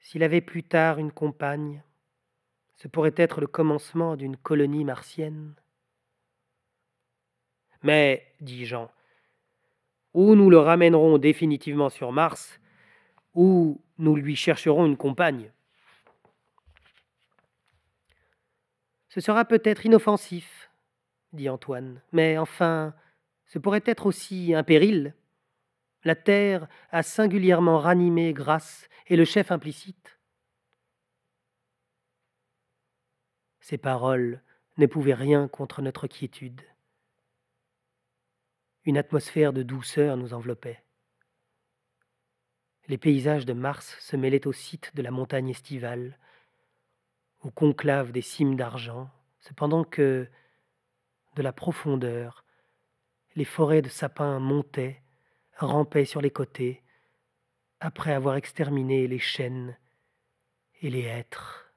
S'il avait plus tard une compagne, ce pourrait être le commencement d'une colonie martienne. Mais, dit Jean, ou nous le ramènerons définitivement sur Mars, ou nous lui chercherons une compagne. Ce sera peut-être inoffensif, dit Antoine, mais enfin, ce pourrait être aussi un péril. La Terre a singulièrement ranimé grâce et le chef implicite. Ces paroles ne pouvaient rien contre notre quiétude. Une atmosphère de douceur nous enveloppait. Les paysages de Mars se mêlaient au site de la montagne estivale, au conclave des cimes d'argent, cependant que, de la profondeur, les forêts de sapins montaient, rampaient sur les côtés, après avoir exterminé les chênes et les hêtres.